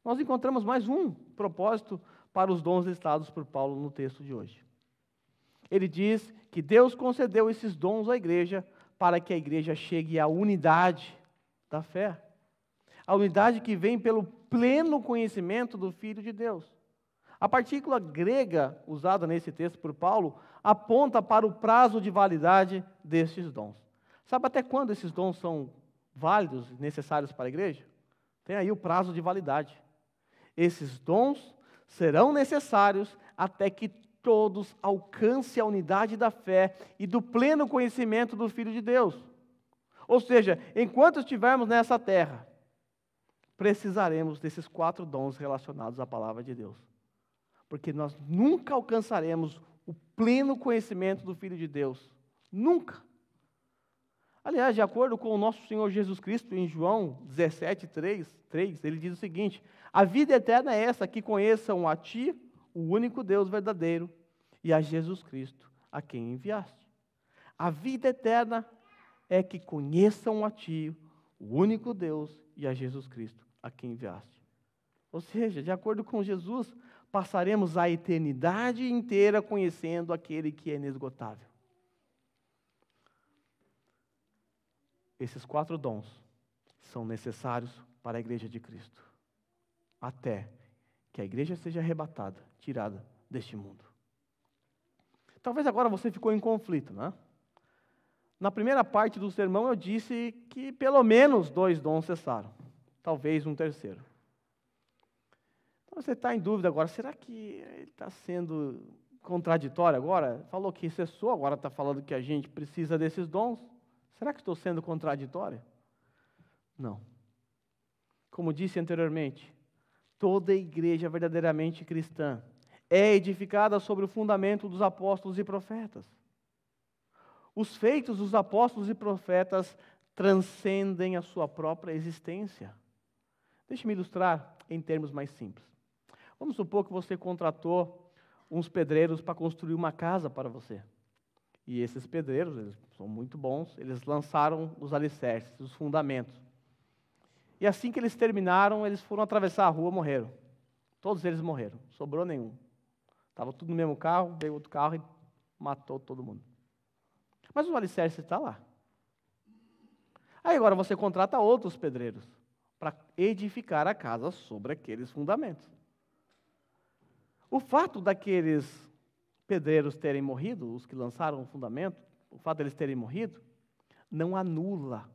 Nós encontramos mais um propósito para os dons listados por Paulo no texto de hoje. Ele diz que Deus concedeu esses dons à igreja para que a igreja chegue à unidade da fé a unidade que vem pelo pleno conhecimento do Filho de Deus. A partícula grega usada nesse texto por Paulo aponta para o prazo de validade destes dons. Sabe até quando esses dons são válidos e necessários para a igreja? Tem aí o prazo de validade. Esses dons serão necessários até que todos alcancem a unidade da fé e do pleno conhecimento do Filho de Deus. Ou seja, enquanto estivermos nessa terra, precisaremos desses quatro dons relacionados à palavra de Deus. Porque nós nunca alcançaremos o pleno conhecimento do Filho de Deus. Nunca. Aliás, de acordo com o nosso Senhor Jesus Cristo, em João 17, 3, 3, ele diz o seguinte: A vida eterna é essa, que conheçam a Ti, o único Deus verdadeiro, e a Jesus Cristo, a quem enviaste. A vida eterna é que conheçam a Ti, o único Deus, e a Jesus Cristo, a quem enviaste. Ou seja, de acordo com Jesus, passaremos a eternidade inteira conhecendo aquele que é inesgotável. Esses quatro dons são necessários para a igreja de Cristo, até que a igreja seja arrebatada, tirada deste mundo. Talvez agora você ficou em conflito, né? Na primeira parte do sermão eu disse que pelo menos dois dons cessaram talvez um terceiro. Então você está em dúvida agora, será que ele está sendo contraditório agora? Falou que cessou, agora está falando que a gente precisa desses dons. Será que estou sendo contraditório? Não. Como disse anteriormente, toda igreja verdadeiramente cristã é edificada sobre o fundamento dos apóstolos e profetas. Os feitos dos apóstolos e profetas transcendem a sua própria existência. Deixe-me ilustrar em termos mais simples. Vamos supor que você contratou uns pedreiros para construir uma casa para você. E esses pedreiros, eles são muito bons, eles lançaram os alicerces, os fundamentos. E assim que eles terminaram, eles foram atravessar a rua, morreram. Todos eles morreram, sobrou nenhum. Estava tudo no mesmo carro, veio outro carro e matou todo mundo. Mas o alicerce está lá. Aí agora você contrata outros pedreiros para edificar a casa sobre aqueles fundamentos. O fato daqueles pedreiros terem morrido, os que lançaram o fundamento, o fato deles terem morrido, não anula,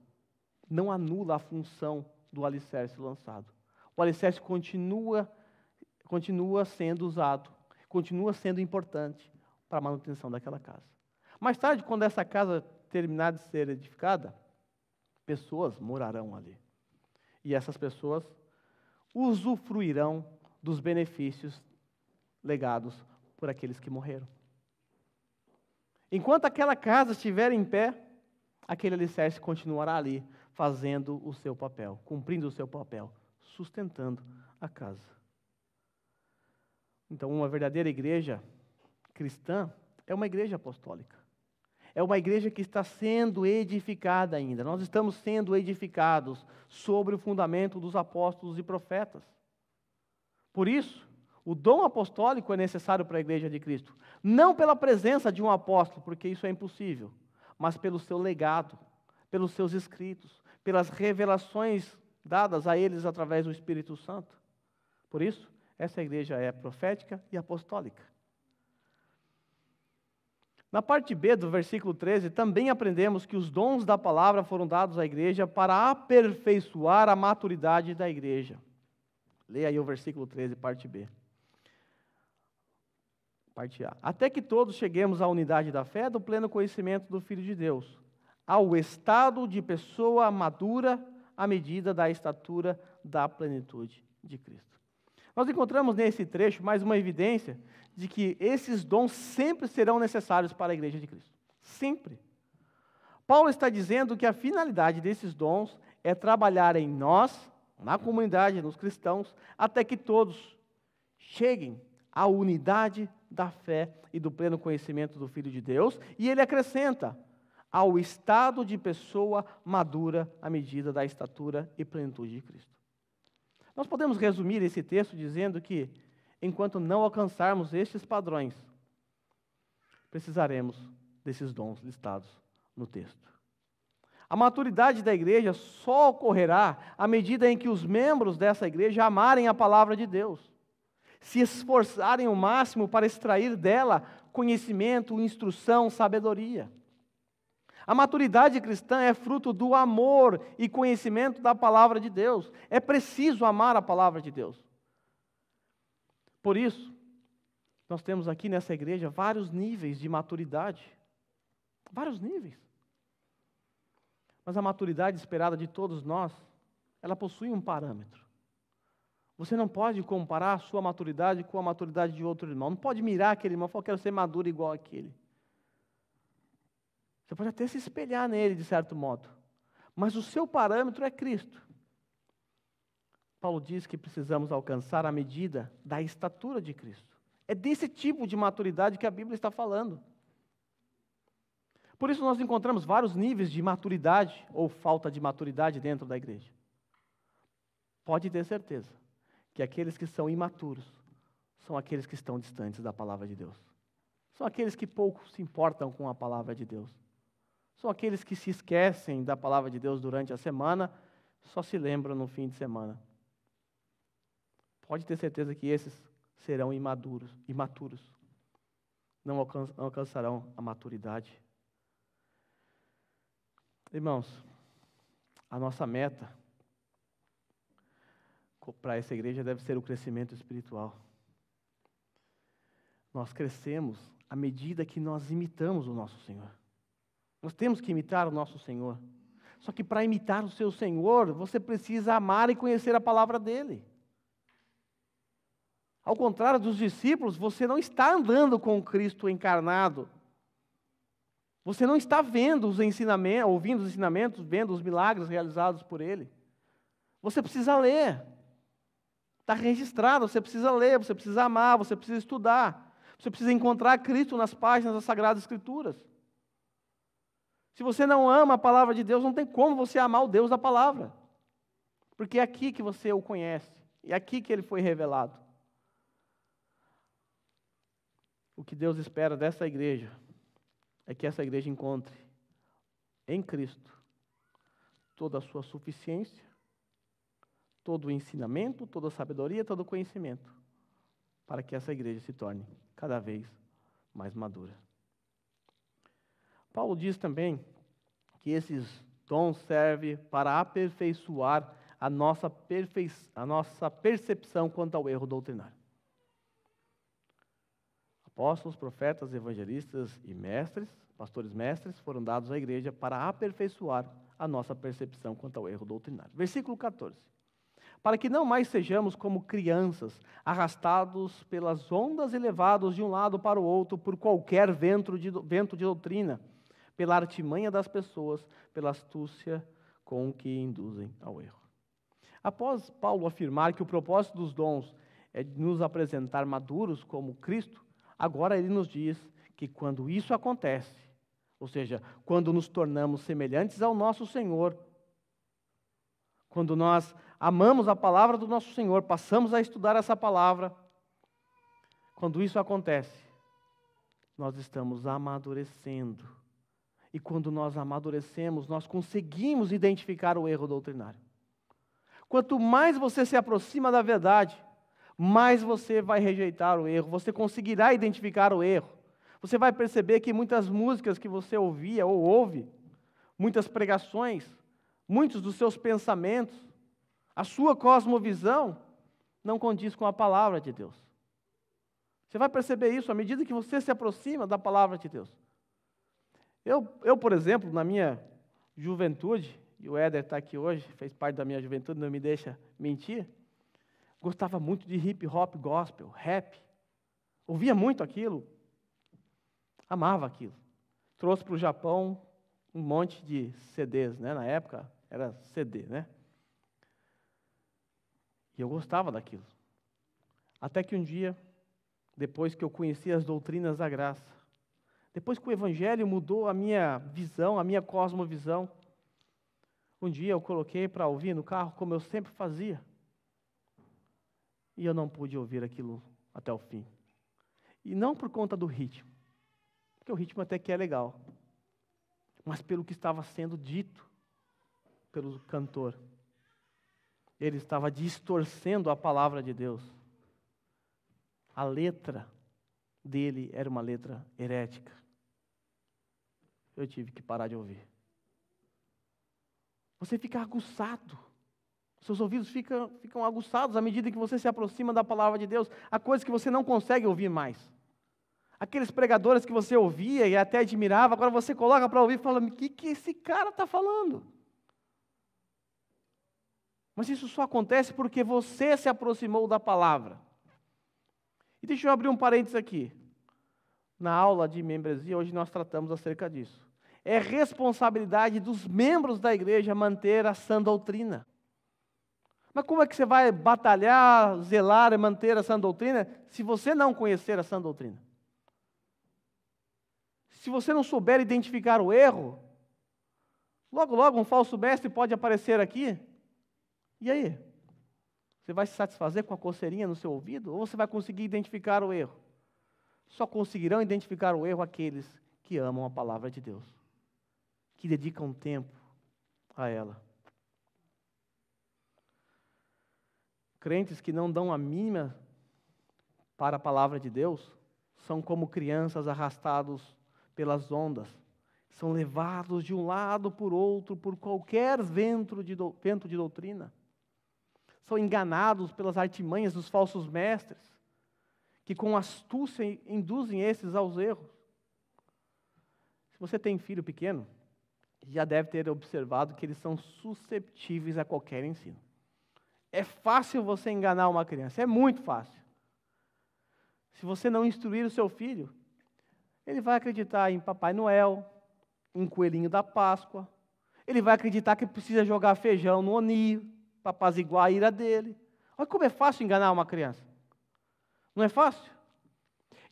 não anula a função do alicerce lançado. O alicerce continua, continua sendo usado, continua sendo importante para a manutenção daquela casa. Mais tarde, quando essa casa terminar de ser edificada, pessoas morarão ali. E essas pessoas usufruirão dos benefícios legados por aqueles que morreram. Enquanto aquela casa estiver em pé, aquele alicerce continuará ali, fazendo o seu papel, cumprindo o seu papel, sustentando a casa. Então, uma verdadeira igreja cristã é uma igreja apostólica é uma igreja que está sendo edificada ainda. Nós estamos sendo edificados sobre o fundamento dos apóstolos e profetas. Por isso, o dom apostólico é necessário para a igreja de Cristo, não pela presença de um apóstolo, porque isso é impossível, mas pelo seu legado, pelos seus escritos, pelas revelações dadas a eles através do Espírito Santo. Por isso, essa igreja é profética e apostólica. Na parte B do versículo 13, também aprendemos que os dons da palavra foram dados à igreja para aperfeiçoar a maturidade da igreja. Leia aí o versículo 13, parte B. Parte A. Até que todos cheguemos à unidade da fé, do pleno conhecimento do Filho de Deus, ao estado de pessoa madura à medida da estatura da plenitude de Cristo. Nós encontramos nesse trecho mais uma evidência de que esses dons sempre serão necessários para a igreja de Cristo. Sempre. Paulo está dizendo que a finalidade desses dons é trabalhar em nós, na comunidade, nos cristãos, até que todos cheguem à unidade da fé e do pleno conhecimento do Filho de Deus. E ele acrescenta: ao estado de pessoa madura à medida da estatura e plenitude de Cristo. Nós podemos resumir esse texto dizendo que, enquanto não alcançarmos estes padrões, precisaremos desses dons listados no texto. A maturidade da igreja só ocorrerá à medida em que os membros dessa igreja amarem a palavra de Deus, se esforçarem o máximo para extrair dela conhecimento, instrução, sabedoria. A maturidade cristã é fruto do amor e conhecimento da palavra de Deus. É preciso amar a palavra de Deus. Por isso, nós temos aqui nessa igreja vários níveis de maturidade. Vários níveis. Mas a maturidade esperada de todos nós, ela possui um parâmetro. Você não pode comparar a sua maturidade com a maturidade de outro irmão. Não pode mirar aquele irmão e falar, quero ser maduro igual aquele. Você pode até se espelhar nele, de certo modo. Mas o seu parâmetro é Cristo. Paulo diz que precisamos alcançar a medida da estatura de Cristo. É desse tipo de maturidade que a Bíblia está falando. Por isso, nós encontramos vários níveis de maturidade ou falta de maturidade dentro da igreja. Pode ter certeza que aqueles que são imaturos são aqueles que estão distantes da palavra de Deus. São aqueles que pouco se importam com a palavra de Deus. São aqueles que se esquecem da palavra de Deus durante a semana, só se lembram no fim de semana. Pode ter certeza que esses serão imaduros, imaturos. Não alcançarão a maturidade. Irmãos, a nossa meta para essa igreja deve ser o crescimento espiritual. Nós crescemos à medida que nós imitamos o nosso Senhor. Nós temos que imitar o nosso Senhor. Só que para imitar o seu Senhor, você precisa amar e conhecer a palavra dele. Ao contrário dos discípulos, você não está andando com Cristo encarnado. Você não está vendo os ensinamentos, ouvindo os ensinamentos, vendo os milagres realizados por ele. Você precisa ler. Está registrado, você precisa ler, você precisa amar, você precisa estudar. Você precisa encontrar Cristo nas páginas das Sagradas Escrituras. Se você não ama a palavra de Deus, não tem como você amar o Deus da palavra. Porque é aqui que você o conhece, é aqui que ele foi revelado. O que Deus espera dessa igreja é que essa igreja encontre em Cristo toda a sua suficiência, todo o ensinamento, toda a sabedoria, todo o conhecimento, para que essa igreja se torne cada vez mais madura. Paulo diz também que esses dons servem para aperfeiçoar a nossa, perfei a nossa percepção quanto ao erro doutrinário. Apóstolos, profetas, evangelistas e mestres, pastores mestres, foram dados à igreja para aperfeiçoar a nossa percepção quanto ao erro doutrinário. Versículo 14. Para que não mais sejamos como crianças, arrastados pelas ondas e levados de um lado para o outro por qualquer vento de, vento de doutrina pela artimanha das pessoas, pela astúcia com que induzem ao erro. Após Paulo afirmar que o propósito dos dons é nos apresentar maduros como Cristo, agora ele nos diz que quando isso acontece, ou seja, quando nos tornamos semelhantes ao nosso Senhor, quando nós amamos a palavra do nosso Senhor, passamos a estudar essa palavra, quando isso acontece, nós estamos amadurecendo e quando nós amadurecemos, nós conseguimos identificar o erro doutrinário. Quanto mais você se aproxima da verdade, mais você vai rejeitar o erro, você conseguirá identificar o erro. Você vai perceber que muitas músicas que você ouvia ou ouve, muitas pregações, muitos dos seus pensamentos, a sua cosmovisão não condiz com a palavra de Deus. Você vai perceber isso à medida que você se aproxima da palavra de Deus. Eu, eu por exemplo, na minha juventude, e o Éder está aqui hoje, fez parte da minha juventude, não me deixa mentir, gostava muito de hip hop, gospel, rap. Ouvia muito aquilo, amava aquilo. Trouxe para o Japão um monte de CDs, né? Na época era CD, né? E eu gostava daquilo. Até que um dia, depois que eu conheci as doutrinas da graça, depois que o Evangelho mudou a minha visão, a minha cosmovisão, um dia eu coloquei para ouvir no carro, como eu sempre fazia, e eu não pude ouvir aquilo até o fim. E não por conta do ritmo, porque o ritmo até que é legal, mas pelo que estava sendo dito pelo cantor. Ele estava distorcendo a palavra de Deus. A letra dele era uma letra herética eu tive que parar de ouvir. Você fica aguçado. Seus ouvidos ficam, ficam aguçados à medida que você se aproxima da palavra de Deus. Há coisas que você não consegue ouvir mais. Aqueles pregadores que você ouvia e até admirava, agora você coloca para ouvir e fala: o que, que esse cara está falando? Mas isso só acontece porque você se aproximou da palavra. E deixa eu abrir um parênteses aqui. Na aula de membresia, hoje nós tratamos acerca disso é responsabilidade dos membros da igreja manter a sã doutrina. Mas como é que você vai batalhar, zelar e manter a sã doutrina se você não conhecer a sã doutrina? Se você não souber identificar o erro, logo, logo um falso mestre pode aparecer aqui. E aí? Você vai se satisfazer com a coceirinha no seu ouvido ou você vai conseguir identificar o erro? Só conseguirão identificar o erro aqueles que amam a palavra de Deus que dedicam tempo a ela. Crentes que não dão a mínima para a palavra de Deus são como crianças arrastados pelas ondas, são levados de um lado por outro por qualquer vento de, do, vento de doutrina. São enganados pelas artimanhas dos falsos mestres, que com astúcia induzem esses aos erros. Se você tem filho pequeno, já deve ter observado que eles são susceptíveis a qualquer ensino. É fácil você enganar uma criança, é muito fácil. Se você não instruir o seu filho, ele vai acreditar em Papai Noel, em Coelhinho da Páscoa, ele vai acreditar que precisa jogar feijão no Oni, para apaziguar a ira dele. Olha como é fácil enganar uma criança. Não é fácil?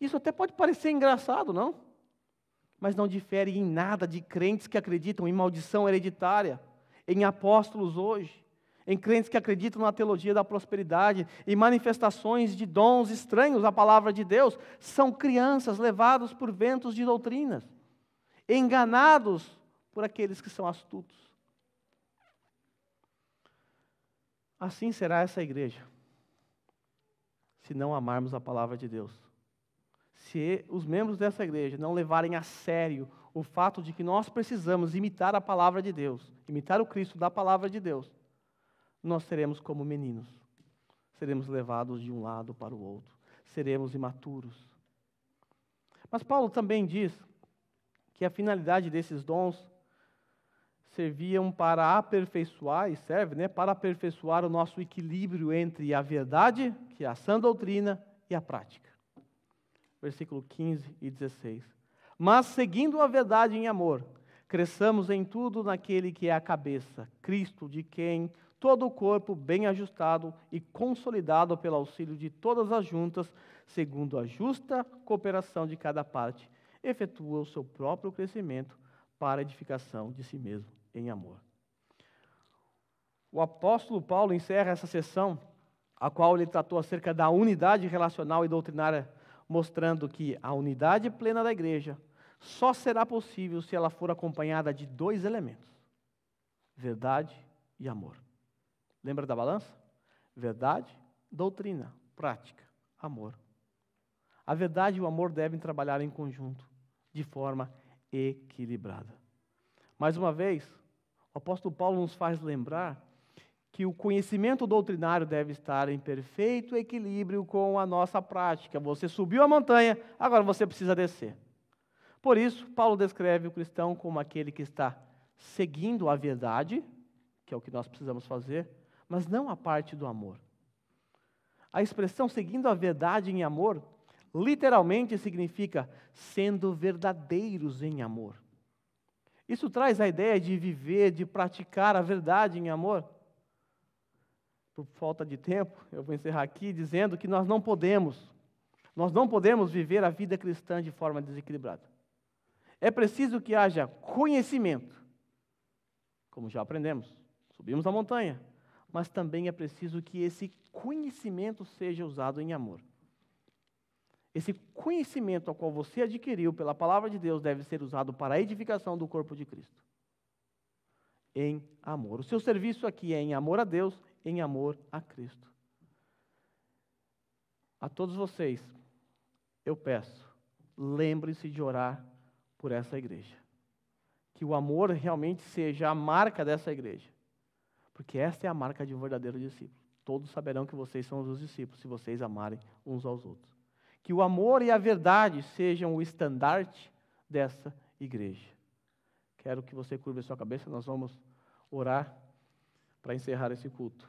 Isso até pode parecer engraçado, não? mas não difere em nada de crentes que acreditam em maldição hereditária, em apóstolos hoje, em crentes que acreditam na teologia da prosperidade, em manifestações de dons estranhos à palavra de Deus, são crianças levadas por ventos de doutrinas, enganados por aqueles que são astutos. Assim será essa igreja, se não amarmos a palavra de Deus se os membros dessa igreja não levarem a sério o fato de que nós precisamos imitar a palavra de Deus, imitar o Cristo da palavra de Deus, nós seremos como meninos. Seremos levados de um lado para o outro. Seremos imaturos. Mas Paulo também diz que a finalidade desses dons serviam para aperfeiçoar e serve, né, para aperfeiçoar o nosso equilíbrio entre a verdade, que é a sã doutrina, e a prática versículo 15 e 16. Mas seguindo a verdade em amor, cresçamos em tudo naquele que é a cabeça, Cristo, de quem todo o corpo bem ajustado e consolidado pelo auxílio de todas as juntas, segundo a justa cooperação de cada parte, efetua o seu próprio crescimento para edificação de si mesmo em amor. O apóstolo Paulo encerra essa sessão, a qual ele tratou acerca da unidade relacional e doutrinária mostrando que a unidade plena da igreja só será possível se ela for acompanhada de dois elementos: verdade e amor. Lembra da balança? Verdade, doutrina, prática, amor. A verdade e o amor devem trabalhar em conjunto, de forma equilibrada. Mais uma vez, o apóstolo Paulo nos faz lembrar que o conhecimento doutrinário deve estar em perfeito equilíbrio com a nossa prática. Você subiu a montanha, agora você precisa descer. Por isso, Paulo descreve o cristão como aquele que está seguindo a verdade, que é o que nós precisamos fazer, mas não a parte do amor. A expressão seguindo a verdade em amor literalmente significa sendo verdadeiros em amor. Isso traz a ideia de viver, de praticar a verdade em amor por falta de tempo, eu vou encerrar aqui dizendo que nós não podemos, nós não podemos viver a vida cristã de forma desequilibrada. É preciso que haja conhecimento, como já aprendemos, subimos a montanha, mas também é preciso que esse conhecimento seja usado em amor. Esse conhecimento ao qual você adquiriu pela palavra de Deus deve ser usado para a edificação do corpo de Cristo. Em amor. O seu serviço aqui é em amor a Deus em amor a Cristo. A todos vocês, eu peço, lembrem se de orar por essa igreja. Que o amor realmente seja a marca dessa igreja. Porque esta é a marca de um verdadeiro discípulo. Todos saberão que vocês são os discípulos se vocês amarem uns aos outros. Que o amor e a verdade sejam o estandarte dessa igreja. Quero que você curva a sua cabeça, nós vamos orar para encerrar esse culto.